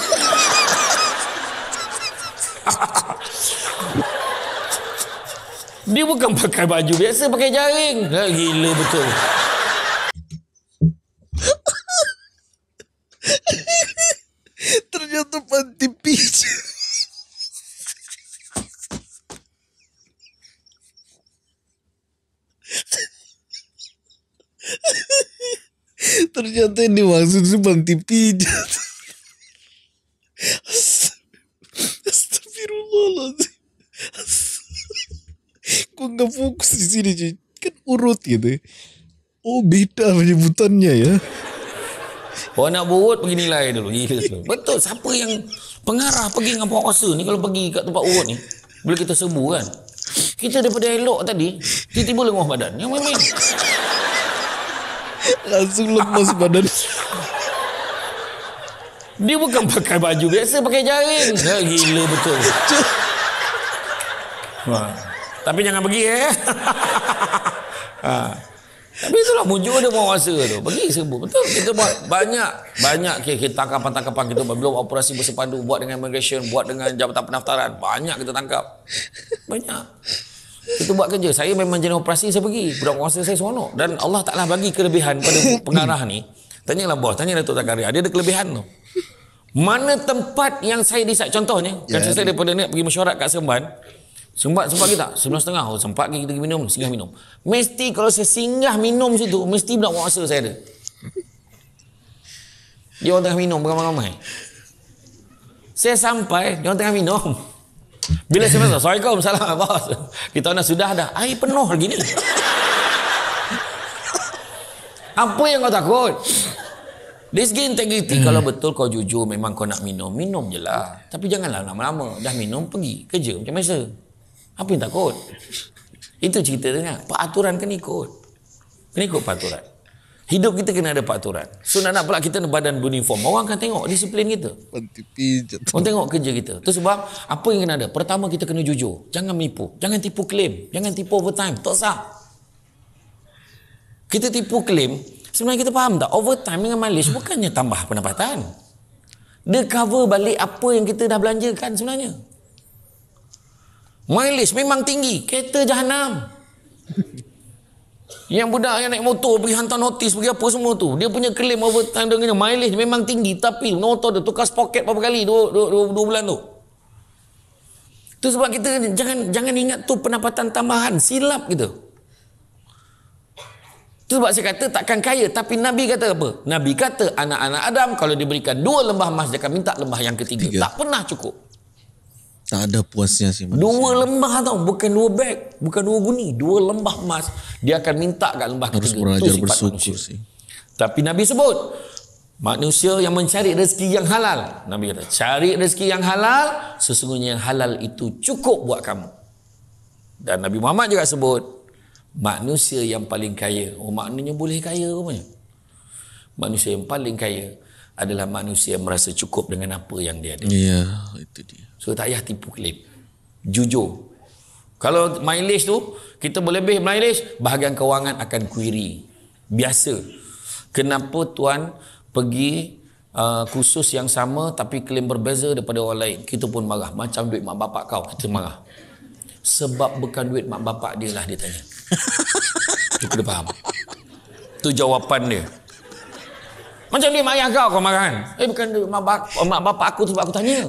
Dia bukan pakai baju biasa, pakai jaring. Ah, gila betul. Ternyata panti pijat. Ternyata ini maksud tu panti pijat. Astagfirullahaladzim. Astagfirullahaladzim nggak fokus di sini je. Kan urut gitu. Oh beda penyebutannya ya. Kau nak buat pergi nilai dulu. Gila. Betul. Siapa yang pengarah pergi dengan puasa ni kalau pergi kat tempat urut ni. Boleh kita sembuh kan. Kita daripada elok tadi. Tiba-tiba lemah badan. Yang main-main. Langsung lemas badan. Dia bukan pakai baju biasa, pakai jaring. Ya, gila betul. Wah. Tapi jangan pergi eh. ha. Tapi itulah bujuk dia penguasa tu. Pergi sebut. Betul. Kita buat banyak. Banyak kita, tangkap tangkapan-tangkapan kita. Belum operasi bersepadu. Buat dengan immigration. Buat dengan jabatan pendaftaran. Banyak kita tangkap. Banyak. Kita buat kerja. Saya memang jenis operasi saya pergi. Budak penguasa saya seronok. Dan Allah taklah bagi kelebihan pada pengarah ni. Tanya lah bos. Tanya Datuk Takari. Dia ada kelebihan tu. Mana tempat yang saya disak contohnya. Yeah. Kata saya daripada ni pergi mesyuarat kat Semban. Sempat sempat kita sebelum setengah oh, sempat kita pergi minum singgah minum. Mesti kalau saya singgah minum situ mesti pula puasa saya ada. Dia orang tengah minum ramai-ramai. Saya sampai dia orang tengah minum. Bila saya masuk, Assalamualaikum, salam, bos. Kita nak sudah dah, air penuh lagi ni. Apa yang kau takut? This game integrity, hmm. kalau betul kau jujur, memang kau nak minum, minum je lah. Tapi janganlah lama-lama. Dah minum, pergi. Kerja macam biasa. Apa yang takut? Itu cerita dengar. Kan. Peraturan kena ikut. Kena ikut peraturan. Hidup kita kena ada peraturan. So nak, nak pula kita badan uniform. Orang akan tengok disiplin kita. Orang tengok kerja kita. Itu sebab apa yang kena ada? Pertama kita kena jujur. Jangan menipu. Jangan tipu klaim. Jangan tipu overtime. Tak sah. Kita tipu klaim. Sebenarnya kita faham tak? Overtime dengan malish bukannya tambah pendapatan. Dia cover balik apa yang kita dah belanjakan sebenarnya. Mileage memang tinggi. Kereta jahanam. Yang budak yang naik motor pergi hantar notis pergi apa semua tu. Dia punya claim over time dia punya mileage memang tinggi tapi motor dia tukar spoket berapa kali dua, dua, dua, dua bulan tu. Itu sebab kita jangan jangan ingat tu pendapatan tambahan. Silap kita. Itu sebab saya kata takkan kaya tapi Nabi kata apa? Nabi kata anak-anak Adam kalau diberikan dua lembah emas dia akan minta lembah yang ketiga. Tiga. Tak pernah cukup. Tak ada puasnya si manusia. Dua lembah tau. Bukan dua beg. Bukan dua guni. Dua lembah emas. Dia akan minta kat lembah Harus ketiga. Harus belajar bersyukur si. Tapi Nabi sebut. Manusia yang mencari rezeki yang halal. Nabi kata, cari rezeki yang halal. Sesungguhnya yang halal itu cukup buat kamu. Dan Nabi Muhammad juga sebut. Manusia yang paling kaya. Oh maknanya boleh kaya rupanya. Manusia yang paling kaya adalah manusia yang merasa cukup dengan apa yang dia ada. Ya, itu dia. So tak payah tipu klip. Jujur. Kalau mileage tu, kita berlebih mileage, bahagian kewangan akan query. Biasa. Kenapa tuan pergi uh, khusus yang sama tapi klaim berbeza daripada orang lain? Kita pun marah. Macam duit mak bapak kau, kita marah. Sebab bukan duit mak bapak dia lah dia tanya. Itu kena faham. Itu jawapan dia. Macam duit mak ayah kau kau marah kan? Eh bukan duit mak bapak, mak bapak aku tu aku tanya.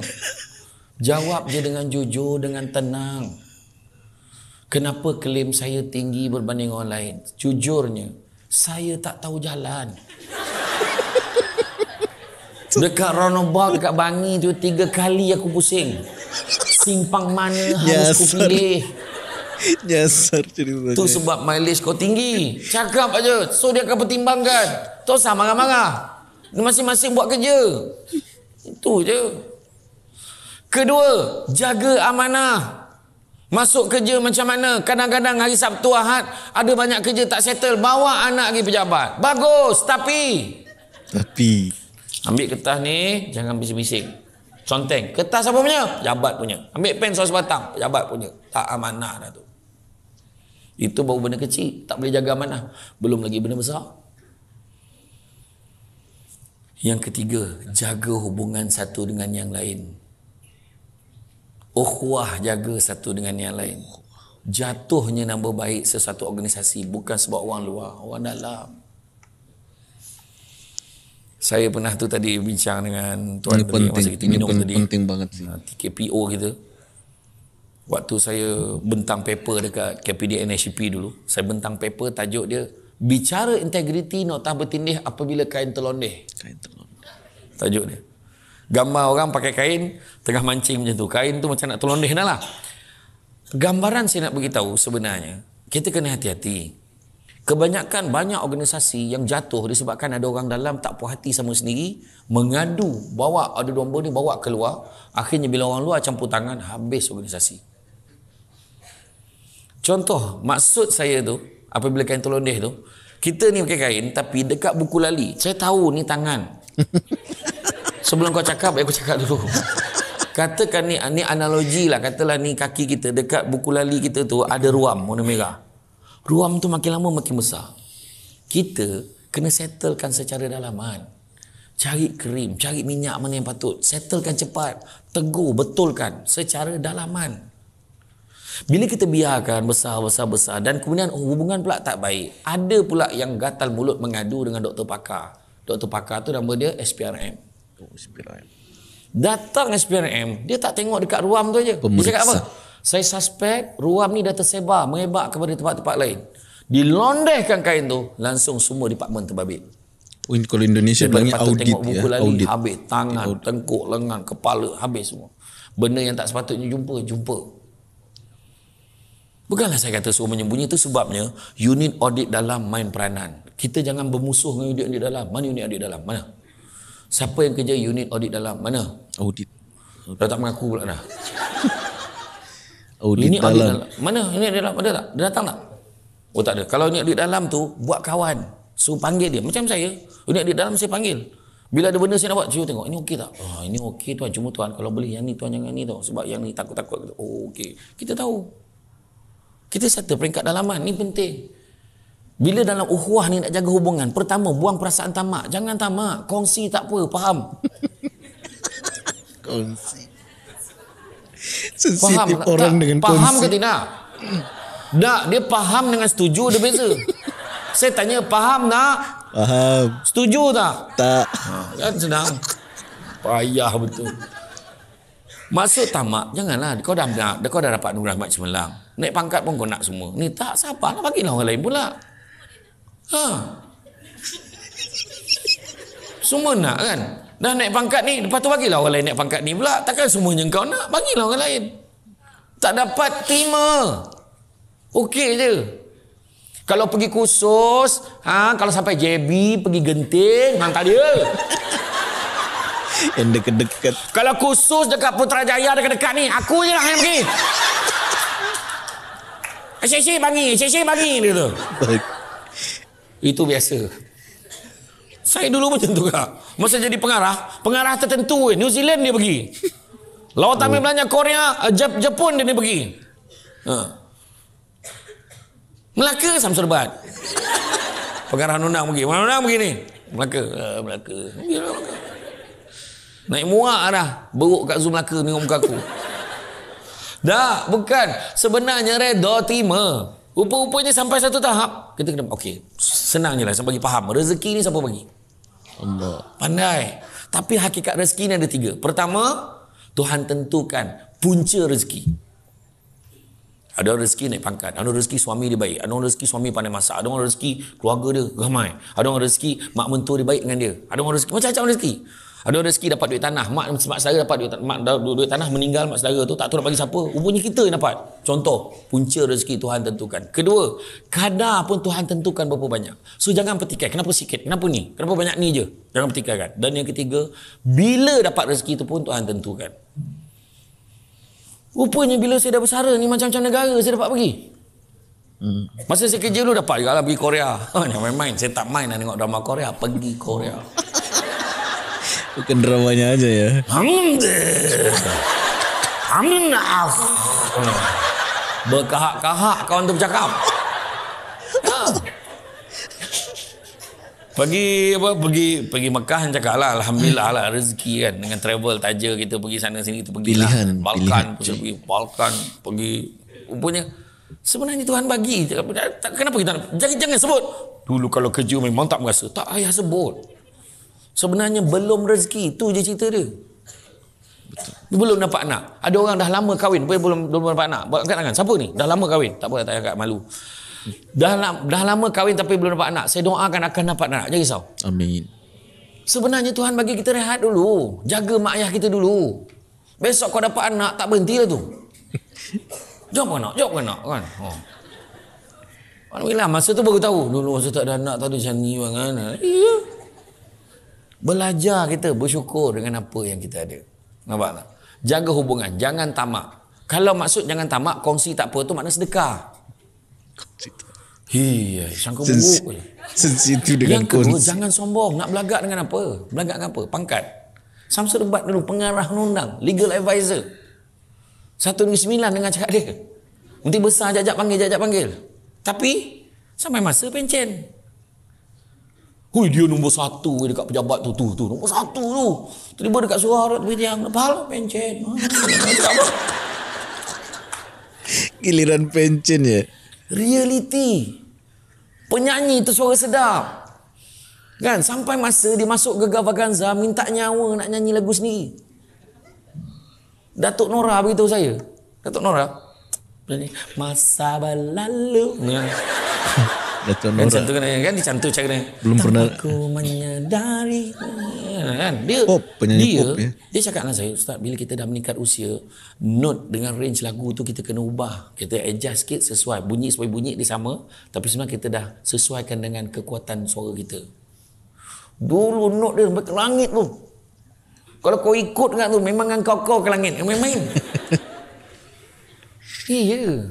Jawab dia dengan jujur, dengan tenang. Kenapa klaim saya tinggi berbanding orang lain? Jujurnya, saya tak tahu jalan. Dekat Ronobal, dekat Bangi tu tiga kali aku pusing. Simpang mana harus yes, kupilih. Nyasar yes, cerita Tu sebab mileage kau tinggi. Cakap aja. So dia akan pertimbangkan. Tak usah marah-marah. Masing-masing buat kerja. Itu je. Kedua, jaga amanah. Masuk kerja macam mana? Kadang-kadang hari Sabtu Ahad ada banyak kerja tak settle, bawa anak pergi pejabat. Bagus, tapi tapi ambil kertas ni, jangan bising-bising. Conteng. Kertas apa punya? jabat punya. Ambil pen sos batang, jabat punya. Tak amanah dah tu. Itu baru benda kecil, tak boleh jaga amanah. Belum lagi benda besar. Yang ketiga, jaga hubungan satu dengan yang lain. Oh, ukhuwah jaga satu dengan yang lain jatuhnya nama baik sesuatu organisasi bukan sebab orang luar orang dalam saya pernah tu tadi bincang dengan tuan ini penting, masa kita tadi penting banget sih. Ah, KPO kita waktu saya bentang paper dekat KPD NHP dulu saya bentang paper tajuk dia bicara integriti nota bertindih apabila kain telondeh kain telondeh tajuk dia Gambar orang pakai kain tengah mancing macam tu. Kain tu macam nak telondih dah lah. Gambaran saya nak beritahu sebenarnya, kita kena hati-hati. Kebanyakan banyak organisasi yang jatuh disebabkan ada orang dalam tak puas hati sama sendiri, mengadu, bawa ada domba ni bawa keluar, akhirnya bila orang luar campur tangan, habis organisasi. Contoh, maksud saya tu, apabila kain telondih tu, kita ni pakai kain tapi dekat buku lali. Saya tahu ni tangan. sebelum kau cakap aku cakap dulu katakan ni ni analogi lah katalah ni kaki kita dekat buku lali kita tu ada ruam warna merah ruam tu makin lama makin besar kita kena settlekan secara dalaman cari krim cari minyak mana yang patut settlekan cepat tegur betulkan secara dalaman bila kita biarkan besar-besar-besar dan kemudian oh, hubungan pula tak baik ada pula yang gatal mulut mengadu dengan doktor pakar doktor pakar tu nama dia SPRM Oh, SPRM. Datang SPRM, dia tak tengok dekat ruam tu aja. Pemeriksa. Dia cakap apa? Saya suspek ruam ni dah tersebar, mengebak kepada tempat-tempat lain. Dilondehkan kain tu, langsung semua departemen terbabit. Oh, kalau Indonesia dia bilangnya audit tengok buku ya, lali, audit. Habis tangan, audit. tengkuk, lengan, kepala, habis semua. Benda yang tak sepatutnya jumpa, jumpa. Bukanlah saya kata semua menyembunyi itu sebabnya unit audit dalam main peranan. Kita jangan bermusuh dengan unit-unit dalam. Mana unit audit dalam? Mana? Siapa yang kerja unit audit dalam mana? Audit. audit. Dah tak mengaku pula dah. audit unit dalam. Audit dalam. Mana? Unit dalam ada tak? Dia datang tak? Oh tak ada. Kalau unit audit dalam tu buat kawan. So panggil dia. Macam saya. Unit audit dalam saya panggil. Bila ada benda saya nak buat, cuba tengok. Ini okey tak? Oh, ini okey tuan. Cuma tuan kalau boleh yang ni tuan jangan ni tau. Sebab yang ni takut-takut. Oh okey. Kita tahu. Kita settle peringkat dalaman. ini penting. Bila dalam uhwah ni nak jaga hubungan, pertama buang perasaan tamak. Jangan tamak, kongsi tak apa, faham? kongsi. Faham tak, orang tak, dengan faham kongsi. Faham ke tidak? Tak, dia faham dengan setuju dia beza. Saya tanya, faham tak? Faham. Setuju tak? Tak. Ha, kan senang. Payah betul. Maksud tamak, janganlah. Kau dah, dah, kau dah dapat nurah macam melang. Naik pangkat pun kau nak semua. Ni tak, sabarlah bagilah orang lain pula. Ha. Semua nak kan? Dah naik pangkat ni, lepas tu bagilah orang lain naik pangkat ni pula. Takkan semuanya kau nak, bagilah orang lain. Tak dapat terima. Okey je. Kalau pergi kursus, ha, kalau sampai JB, pergi genting, hang tak dia. Yang dekat-dekat. Kalau kursus dekat Putrajaya dekat-dekat ni, aku je lah yang pergi. Asyik-asyik eh, bangi, asyik-asyik dia tu. Baik. Itu biasa. Saya dulu macam tu kak. Masa jadi pengarah, pengarah tertentu. Eh. New Zealand dia pergi. Lawat Amir belanja Korea, eh, Jep, Jepun dia ni pergi. Ha. Melaka Samsurbat. pengarah Nunang pergi. Mana Nunang pergi ni? Melaka. Uh, Melaka. Naik muak lah. Beruk kat Zoom Melaka ni muka aku. Dah, bukan. Sebenarnya redha terima. Rupa-rupanya sampai satu tahap. Kita kena, okey. Senang je lah, saya bagi faham. Rezeki ni siapa bagi? Allah. Pandai. Tapi hakikat rezeki ni ada tiga. Pertama, Tuhan tentukan punca rezeki. Ada orang rezeki naik pangkat. Ada orang rezeki suami dia baik. Ada orang rezeki suami pandai masak. Ada orang rezeki keluarga dia ramai. Ada orang rezeki mak mentua dia baik dengan dia. Ada orang rezeki macam-macam rezeki. Ada rezeki dapat duit tanah. Mak mak saudara dapat duit mak duit tanah meninggal mak saudara tu tak tahu nak bagi siapa. Rupanya kita yang dapat. Contoh punca rezeki Tuhan tentukan. Kedua, kadar pun Tuhan tentukan berapa banyak. So jangan petikai kenapa sikit, kenapa ni? Kenapa banyak ni je? Jangan petikai kan. Dan yang ketiga, bila dapat rezeki tu pun Tuhan tentukan. Rupanya bila saya dah bersara ni macam-macam negara saya dapat pergi. Hmm. Masa saya kerja dulu dapat juga lah pergi Korea. Oh, main-main. Saya tak main lah tengok drama Korea. Pergi Korea. Bukan dramanya aja ya. Bangun deh. Bangun naaf. Berkahak-kahak kawan tu bercakap. Pergi apa pergi pergi Mekah yang cakap lah alhamdulillah lah rezeki kan dengan travel taja kita pergi sana sini kita pergi lah, Balkan pergi Balkan pergi rupanya sebenarnya Tuhan bagi kenapa kita jangan jangan sebut dulu kalau kerja memang tak merasa tak ayah sebut Sebenarnya belum rezeki tu je cerita dia Betul. Belum dapat anak Ada orang dah lama kahwin Tapi belum, belum dapat anak Angkat tangan Siapa ni? Dah lama kahwin Tak apa tak agak malu dah, dah lama kahwin tapi belum dapat anak Saya doakan akan dapat anak Jangan risau Amin Sebenarnya Tuhan bagi kita rehat dulu Jaga mak ayah kita dulu Besok kau dapat anak Tak berhenti lah tu Jom anak Jom anak kan oh. Alhamdulillah masa tu baru tahu Dulu masa tak ada anak tahu macam ni kan? Iya Belajar kita bersyukur dengan apa yang kita ada. Nampak tak? Jaga hubungan. Jangan tamak. Kalau maksud jangan tamak, kongsi tak apa tu makna sedekah. Iya, sangkut buruk. Sensitif sen- dengan Yang kedua, jangan sombong. Nak belagak dengan apa? Belagak dengan apa? Pangkat. Samsul debat dulu. Pengarah nundang, Legal advisor. Satu dengan sembilan dengan cakap dia. Nanti besar, jajak panggil, jajak panggil. Tapi, sampai masa pencen. Hui dia nombor satu dekat pejabat tu tu tu nombor satu tu. Terima dekat suara tu yang lepas pencen. Ha, Giliran pencen ya. Reality. Penyanyi tu suara sedap. Kan sampai masa dia masuk gegar Vaganza minta nyawa nak nyanyi lagu sendiri. Datuk Nora beritahu saya. Datuk Nora. Masa berlalu. Dato Nora. Dan kan kan dicantum cakap dia. Belum Tapi pernah. Aku menyadari. Kan? Dia, pop, penyanyi dia, pop ya. Dia cakap dengan lah, saya, Ustaz, bila kita dah meningkat usia, note dengan range lagu tu kita kena ubah. Kita adjust sikit sesuai. Bunyi sesuai bunyi dia sama. Tapi sebenarnya kita dah sesuaikan dengan kekuatan suara kita. Dulu note dia sampai ke langit tu. Kalau kau ikut dengan tu, memang dengan kau kau ke langit. Main-main. iya.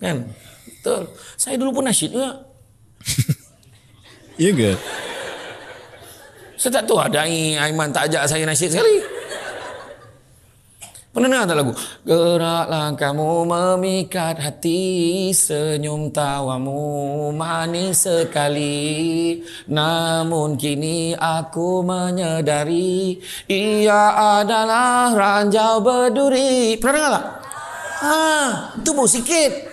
Kan? Betul. Saya dulu pun nasyid juga. Ya ke? Saya tu tahu ada Aiman tak ajak saya nasyid sekali. Pernah dengar tak lagu? Geraklah kamu memikat hati Senyum tawamu manis sekali Namun kini aku menyedari Ia adalah ranjau berduri Pernah dengar tak? Ha, tubuh sikit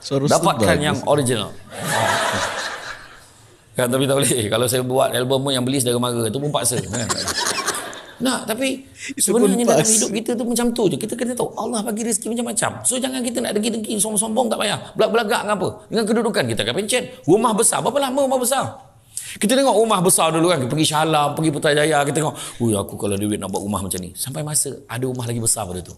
Suara dapatkan stupai. yang original kan tapi tak boleh kalau saya buat album pun yang beli sedara mara kan? itu pun paksa Nah, tapi It's sebenarnya dalam pass. hidup kita tu macam tu je kita kena tahu Allah bagi rezeki macam-macam so jangan kita nak degi-degi sombong-sombong tak payah belak-belagak dengan apa dengan kedudukan kita akan pencet rumah besar berapa lama rumah besar kita tengok rumah besar dulu kan pergi Shahalam pergi Putrajaya kita tengok aku kalau duit nak buat rumah macam ni sampai masa ada rumah lagi besar pada tu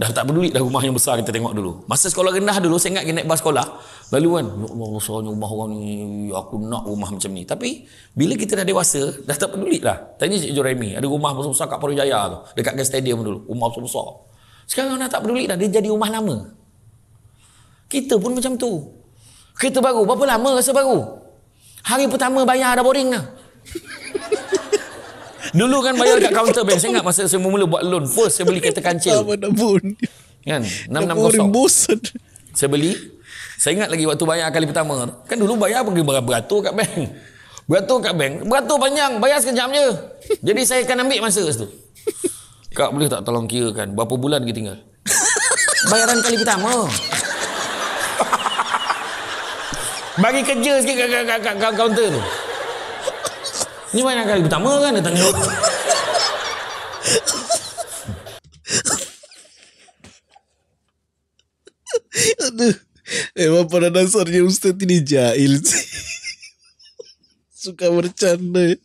Dah tak peduli dah rumah yang besar kita tengok dulu. Masa sekolah rendah dulu saya ingat naik bas sekolah. Lalu kan, ya Allah besarnya rumah orang ni. Aku nak rumah macam ni. Tapi bila kita dah dewasa, dah tak peduli lah. Tanya Cik Joremi, ada rumah besar-besar kat Paru Jaya tu. Dekat Grand Stadium dulu. Rumah besar-besar. Sekarang dah tak peduli dah. Dia jadi rumah lama. Kita pun macam tu. Kita baru. Berapa lama rasa baru? Hari pertama bayar dah boring lah. Dulu kan bayar kat kaunter bank. Saya ingat masa saya mula buat loan. First saya beli kereta kancil. Kan? 660. Saya beli. Saya ingat lagi waktu bayar kali pertama. Kan dulu bayar pergi beratur kat bank. Beratur kat bank. Beratur panjang. Bayar sekejap je. Jadi saya akan ambil masa tu. Kak boleh tak tolong kira kan? Berapa bulan kita tinggal? Bayaran kali pertama. Bagi kerja sikit kat kaunter tu. Ini banyak kali pertama kan dia tanya. Aduh. Memang eh, pada dasarnya Ustaz ini jahil sih, Suka bercanda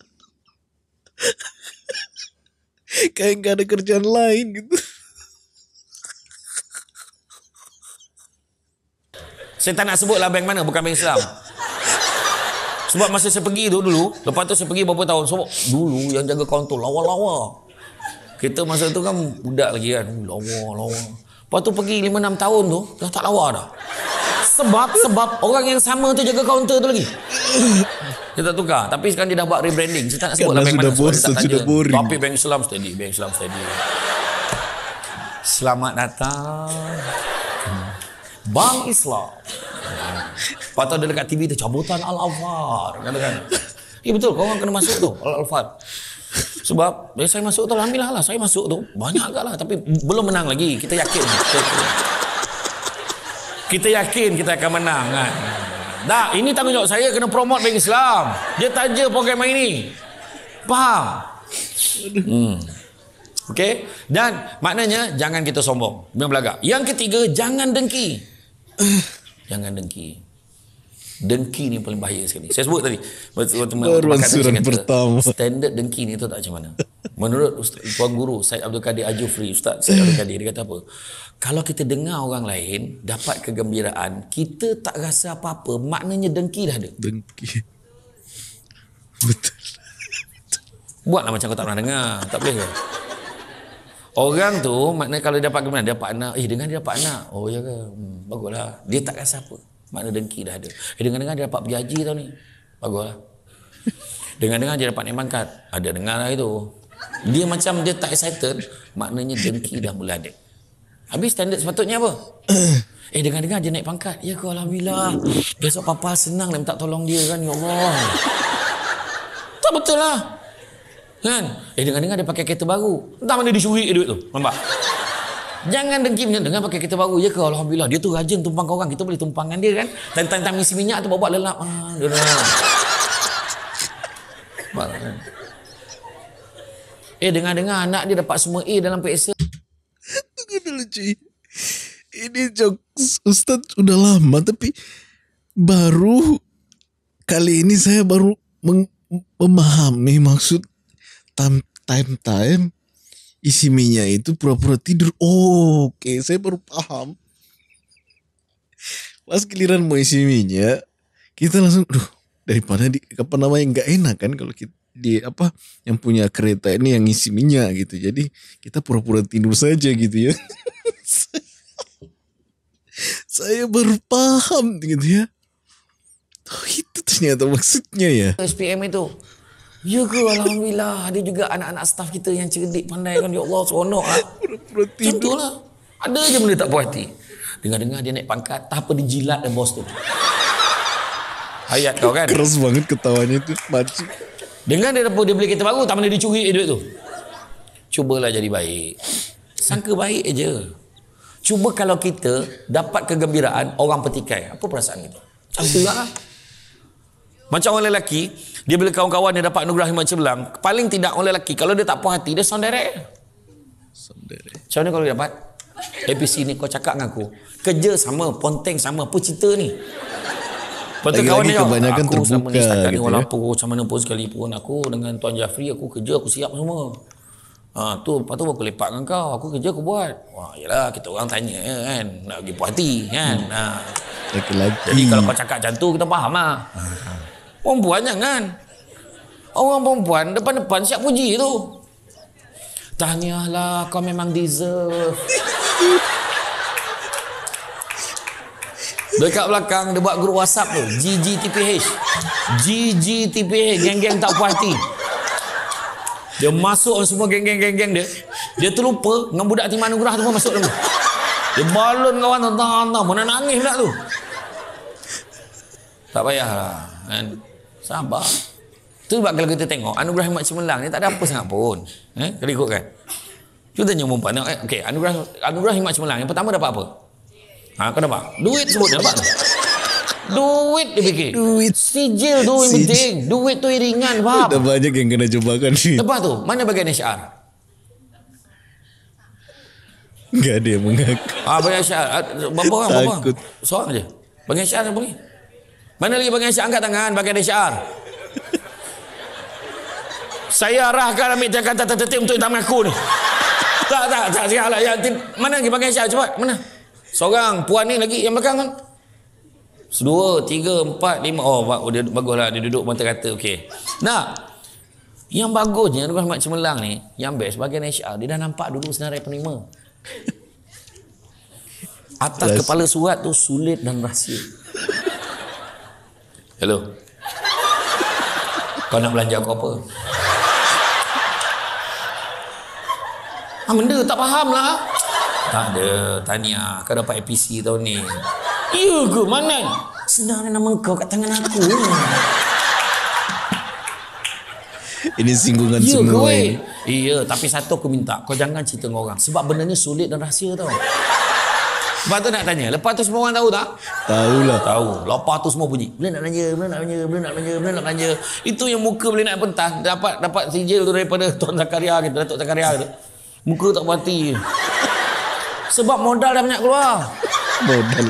Kayak gak ada kerjaan lain gitu Saya tak nak sebut lah bank mana Bukan bank Islam sebab masa saya pergi tu dulu, lepas tu saya pergi berapa tahun. Sebab so, dulu yang jaga kaunter lawa-lawa. Kita masa tu kan budak lagi kan. Lawa-lawa. Lepas tu pergi 5-6 tahun tu, dah tak lawa dah. Sebab, sebab orang yang sama tu jaga kaunter tu lagi. Kita tukar. Tapi sekarang dia dah buat rebranding. Saya tak nak kan sebut kan lah bank mana. Sebab dia tak tanya. Tapi bank Islam steady. Bank Islam steady. Selamat datang. Hmm. Bank Islam. Lepas tu ada dekat TV tu cabutan Al-Afar. Kata kan. Ya eh, betul kau orang kena masuk tu Al-Afar. Sebab ya, saya masuk tu alhamdulillah lah saya masuk tu banyak agak lah tapi belum menang lagi kita yakin. kita yakin kita akan menang kan. Nah, ini tanggungjawab saya kena promote bagi Islam. Dia taja program yang ini. Faham? Hmm. Okey. Dan maknanya jangan kita sombong. Memang belagak. Yang ketiga jangan dengki. jangan dengki dengki ni paling bahaya sekali. Saya sebut tadi. Perwansuran pertama. Standard dengki ni tu tak macam mana. Menurut Ustaz, Puan Guru Syed Abdul Kadir Ajufri, Ustaz Syed Abdul Kadir, dia kata apa? Kalau kita dengar orang lain dapat kegembiraan, kita tak rasa apa-apa, maknanya dengki dah ada. Dengki. Betul. Buatlah macam kau tak pernah dengar. Tak boleh ke? Orang tu, maknanya kalau dia dapat kegembiraan, dia dapat anak. Eh, dengan dia dapat anak. Oh, ya ke? Hmm, baguslah. Dia tak rasa apa. Makna dengki dah ada. Eh, dengar-dengar dia dapat pergi haji tau ni. Baguslah. Dengar-dengar dia dapat naik kad. Ada ah, dengar lah itu. Dia macam dia tak excited. Maknanya dengki dah mula ada. Habis standard sepatutnya apa? Eh dengar-dengar dia naik pangkat. Ya ke Alhamdulillah. Besok papa senang nak minta tolong dia kan. Ya Allah. Tak betul lah. Kan? Eh dengar-dengar dia pakai kereta baru. Entah mana dia syuhik duit tu. Nampak? Jangan dengki macam dengan pakai kereta baru je ke alhamdulillah dia tu rajin tumpang kau orang kita boleh tumpangan dia kan. Tang tang tang isi minyak tu ah, bawa lelap. Kan? Eh dengar-dengar anak dia dapat semua A dalam periksa. Ini lucu. Ini jokes ustaz sudah lama tapi baru kali ini saya baru memahami maksud time time time isi minyak itu pura-pura tidur. Oh, oke, okay. saya baru paham. Pas giliran mau isi minyak, kita langsung, duh, daripada di apa namanya nggak enak kan kalau kita di apa yang punya kereta ini yang isi minyak gitu. Jadi kita pura-pura tidur saja gitu ya. saya baru paham gitu ya. Oh, itu ternyata maksudnya ya. SPM itu Ya ke Alhamdulillah Ada juga anak-anak staff kita yang cerdik pandai kan Ya Allah seronok lah Contohlah Ada je benda tak puas hati Dengar-dengar dia naik pangkat Tak apa dia jilat dan bos tu Hayat kau kan Keras banget ketawanya tu Macam Dengar dia apa dia beli kereta baru Tak mana dia curi duit tu Cubalah jadi baik Sangka baik je Cuba kalau kita dapat kegembiraan orang petikai. Apa perasaan kita? Tak lah. Macam orang lelaki, dia bila kawan-kawan dia dapat anugerah yang macam belang, paling tidak orang lelaki, kalau dia tak puas hati, dia sondere. Sondere. Macam mana kalau dia dapat? APC ni kau cakap dengan aku. Kerja sama, ponteng sama, apa cerita ni? Lepas tu kawan dia, aku sama ni setakat ni, walaupun ya? macam mana pun sekalipun aku dengan Tuan Jafri, aku kerja, aku siap semua. Ha, tu, lepas tu aku lepak dengan kau, aku kerja, aku buat. Wah, yelah, kita orang tanya kan, nak pergi puas hati kan. Hmm. Ha. Lagi. Jadi kalau kau cakap macam tu, kita faham lah. Ha. ha perempuan jangan orang perempuan depan-depan siap puji tu tahniahlah kau memang deserve dekat belakang dia buat grup whatsapp tu GGTPH GGTPH geng-geng tak puas hati dia masuk semua geng-geng-geng dia dia terlupa dengan budak timan ugrah tu pun masuk dulu dia balon kawan tu tak tak mana nangis pula tu tak payahlah kan Sabar. tu sebab kalau kita tengok anugerah Imam Cemerlang ni tak ada apa sangat pun. Eh, kita ikut kan. Cuba tanya umpama no? eh, okey anugerah anugerah Imam Cemerlang yang pertama dapat apa? Ha, kau dapat? Duit sebut dia dapat. Duit dia fikir. Duit. Sijil tu yang penting. Duit tu ringan. faham? Dah banyak yang kena cubakan ni. Lepas tu, mana bagian HR? Gak ada yang mengaku. Ah, bagian syar? Ah, berapa orang? Takut. Seorang aja. Bagian syar yang pergi. Mana lagi bagian syar? Angkat tangan bagian dari syar. Saya arahkan ambil tiakan tak tertip untuk hitam aku ni. tak, tak, tak. tak lah. Yang, mana lagi bagian syar? Cepat. Mana? Seorang puan ni lagi yang belakang kan? Dua, tiga, empat, lima. Oh, oh dia, baguslah. Dia duduk pun terkata. Okey. Nak? Yang bagusnya, Nabi Muhammad Cemelang ni, yang best, bagian HR, dia dah nampak dulu senarai penerima. Atas yes. kepala surat tu sulit dan rahsia. Hello. Kau nak belanja aku apa? Ah, benda tak faham lah. Tak ada. Tanya. Ah. Kau dapat APC tahun ni. Ya ke? Mana? Senang nama kau kat tangan aku. Ini singgungan ya, semua. Ya, tapi satu aku minta. Kau jangan cerita dengan orang. Sebab benda ni sulit dan rahsia tau. Sebab tu nak tanya. Lepas tu semua orang tahu tak? Tahu lah. Tahu. Lepas tu semua bunyi. Boleh nak belanja, boleh nak belanja, boleh nak belanja, boleh nak belanja. Itu yang muka boleh nak pentas. Dapat dapat sijil tu daripada Tuan Zakaria kita. Datuk Zakaria kita. Muka tak berhati. Sebab modal dah banyak keluar. Modal.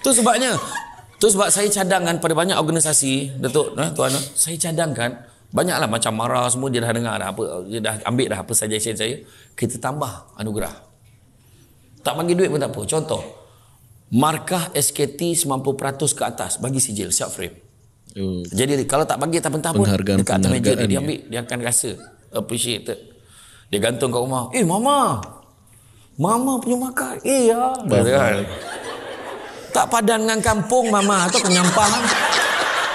Tu sebabnya. Tu sebab saya cadangkan pada banyak organisasi. Datuk, eh, Tuan. Eh. Saya cadangkan. Banyaklah macam marah semua dia dah dengar dah apa dia dah ambil dah apa suggestion saya kita tambah anugerah tak bagi duit pun tak apa. Contoh. Markah SKT 90% ke atas bagi sijil siap frame. Oh. Jadi kalau tak bagi tak pentah pun dekat atas meja dia, dia ambil dia akan rasa appreciate. Dia gantung kat rumah. Eh mama. Mama punya markah. Eh ya. Mama. Kan? Tak padan dengan kampung mama atau penyampah.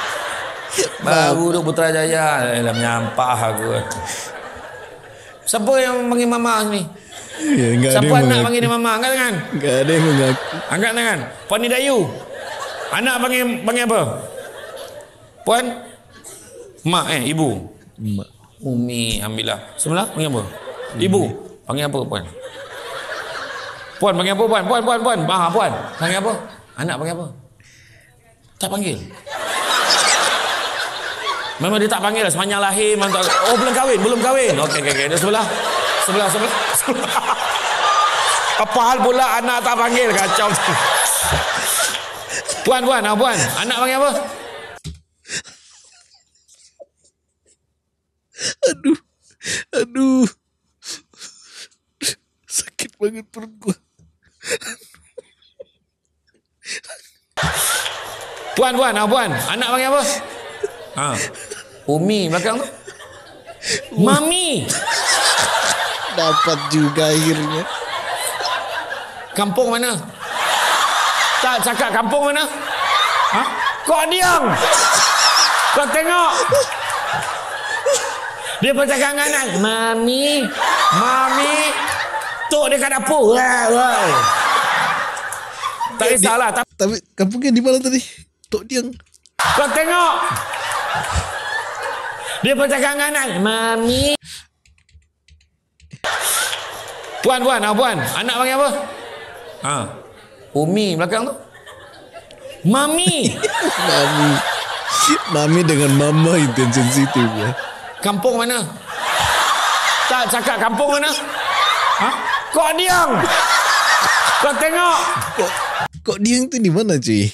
Baru duduk Putrajaya. dalam menyampah aku. Siapa yang panggil mama ni? Ya, Siapa anak mengaku. panggil dia mama? Angkat tangan. Enggak ada yang mengaku. Angkat tangan. Puan Idayu. Anak panggil, panggil apa? Puan? Mak eh, ibu. Mak. Umi, Alhamdulillah. Sebelah panggil apa? Ibu. Panggil apa, Puan? Puan, panggil apa, Puan? Puan, Puan, Puan. Ah, Puan. Panggil apa? Anak panggil apa? Tak panggil. Memang dia tak panggil. Lah. Semuanya lahir. Mantap. Oh, belum kahwin. Belum kahwin. Okey, okey, okay. Dia sebelah sebelah sebelah. apa hal pula anak tak panggil kacau. Puan puan, ah puan, anak panggil apa? Aduh. Aduh. Sakit banget perut gua. Puan puan, ah puan, anak panggil apa? Ha. Umi belakang tu. Mami dapat juga akhirnya. Kampung mana? Tak cakap kampung mana? Ha? Kau diam! Kau tengok! Dia pun cakap dengan anak. Mami! Mami! Tok dekat dapur. Wah, wah. Tak Tak... Tapi kampungnya di mana tadi? Tok diam. Kau tengok! Dia pun cakap dengan anak. Mami! Puan, puan, ah, puan. Anak panggil apa? Ha. Umi belakang tu. Mami. Mami. Mami dengan mama intention situ. Ya. Kampung mana? Tak cakap kampung mana? Ha? Kok diam? Kau tengok. Kok, kok diam tu di mana, cuy?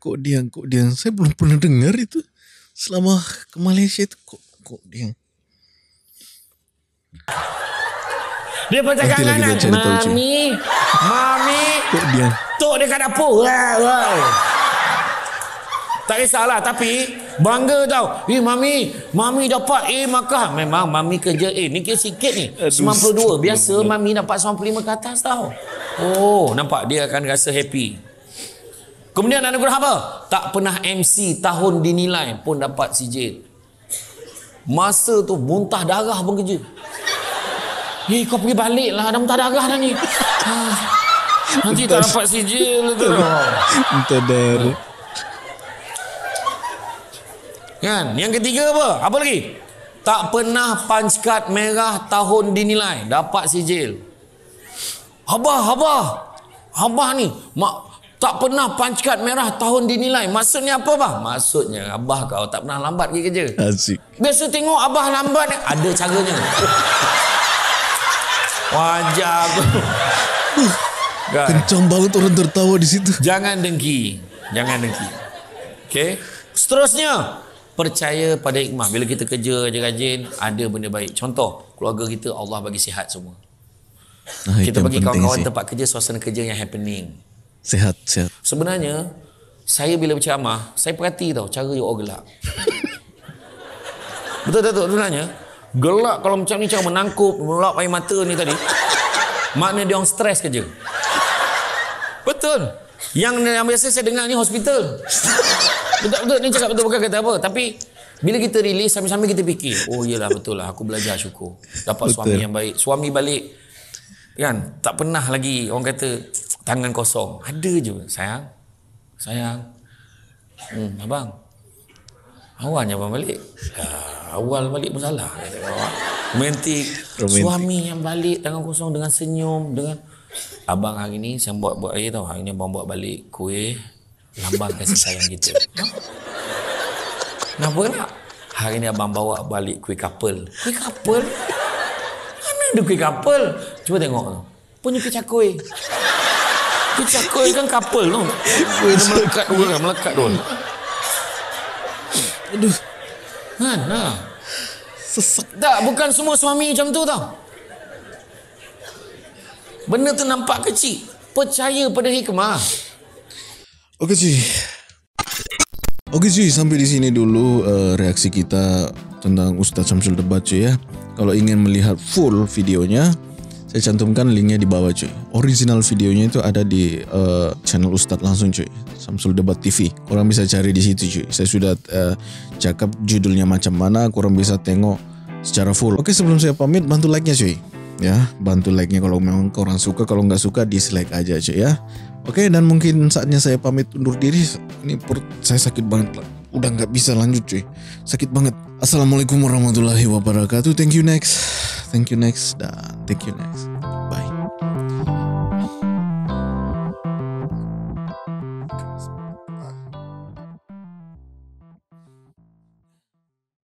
Kok diam, kok diam. Saya belum pernah dengar itu. Selama ke Malaysia itu, kok, kok diam. Dia pun cakap dengan anak Mami Mami Tok dia Tok dia kat dapur Tak kisahlah Tapi Bangga tau Eh Mami Mami dapat Eh makah Memang Mami kerja Eh ni sikit ni 92 Biasa Mami dapat 95 ke atas tau Oh Nampak Dia akan rasa happy Kemudian anak anugerah apa? Tak pernah MC tahun dinilai pun dapat sijil. Masa tu muntah darah pun kerja. Eh kau pergi balik lah Dah muntah darah dah ni Nanti tak dapat sijil tu Muntah darah Kan Yang ketiga apa Apa lagi Tak pernah punch card merah Tahun dinilai Dapat sijil Abah Abah Abah ni Mak tak pernah punch card merah tahun dinilai. Maksudnya apa abah? Maksudnya abah kau tak pernah lambat pergi kerja. Asik. Biasa tengok abah lambat ada caranya. Wajah aku. Gak. Kencang banget orang tertawa di situ. Jangan dengki, jangan dengki. Okey? Okay. Seterusnya, percaya pada hikmah. Bila kita kerja kerja rajin ada benda baik. Contoh, keluarga kita Allah bagi sihat semua. Nah, kita bagi kawan-kawan tempat kerja suasana kerja yang happening. Sihat, sihat. Sebenarnya, saya bila berceramah, saya perhati tau cara you all Betul tak tu? Sebenarnya, Gelak kalau macam ni macam menangkup, melap air mata ni tadi. Makna dia orang stres kerja. Betul. Yang yang biasa saya dengar ni hospital. Betul betul ni cakap betul bukan kata apa tapi bila kita release sambil-sambil kita fikir, oh iyalah betul lah aku belajar syukur. Dapat betul. suami yang baik. Suami balik kan tak pernah lagi orang kata tangan kosong. Ada je sayang. Sayang. Hmm, abang, awalnya abang balik uh, awal balik pun salah ah. romantik suami yang balik tangan kosong dengan senyum dengan abang hari ni saya buat buat air tau hari ni abang buat balik kuih lambang kasih sayang kita buat tak hari ni abang bawa balik kuih couple kuih couple mana ada kuih couple cuba tengok tu punya kuih cakoy kuih cakoy kan couple tu melekat melekat tu Aduh. Han, ha. Sesak. Tak, bukan semua suami macam tu tau. Benda tu nampak kecil. Percaya pada hikmah. Okey, cuy. Okey, cuy. Sampai di sini dulu uh, reaksi kita tentang Ustaz Samsul Debat, cuy, ya. Kalau ingin melihat full videonya, Saya cantumkan linknya di bawah cuy. Original videonya itu ada di uh, channel Ustadz langsung cuy. Samsul Debat TV. Kurang bisa cari di situ cuy. Saya sudah uh, cakap judulnya macam mana, kurang bisa tengok secara full. Oke sebelum saya pamit, bantu like-nya cuy. Ya, bantu like-nya kalau memang kurang suka, kalau nggak suka dislike aja cuy ya. Oke dan mungkin saatnya saya pamit undur diri. Ini perut saya sakit banget udah nggak bisa lanjut cuy sakit banget assalamualaikum warahmatullahi wabarakatuh thank you next Thank you next dan thank you next. Bye.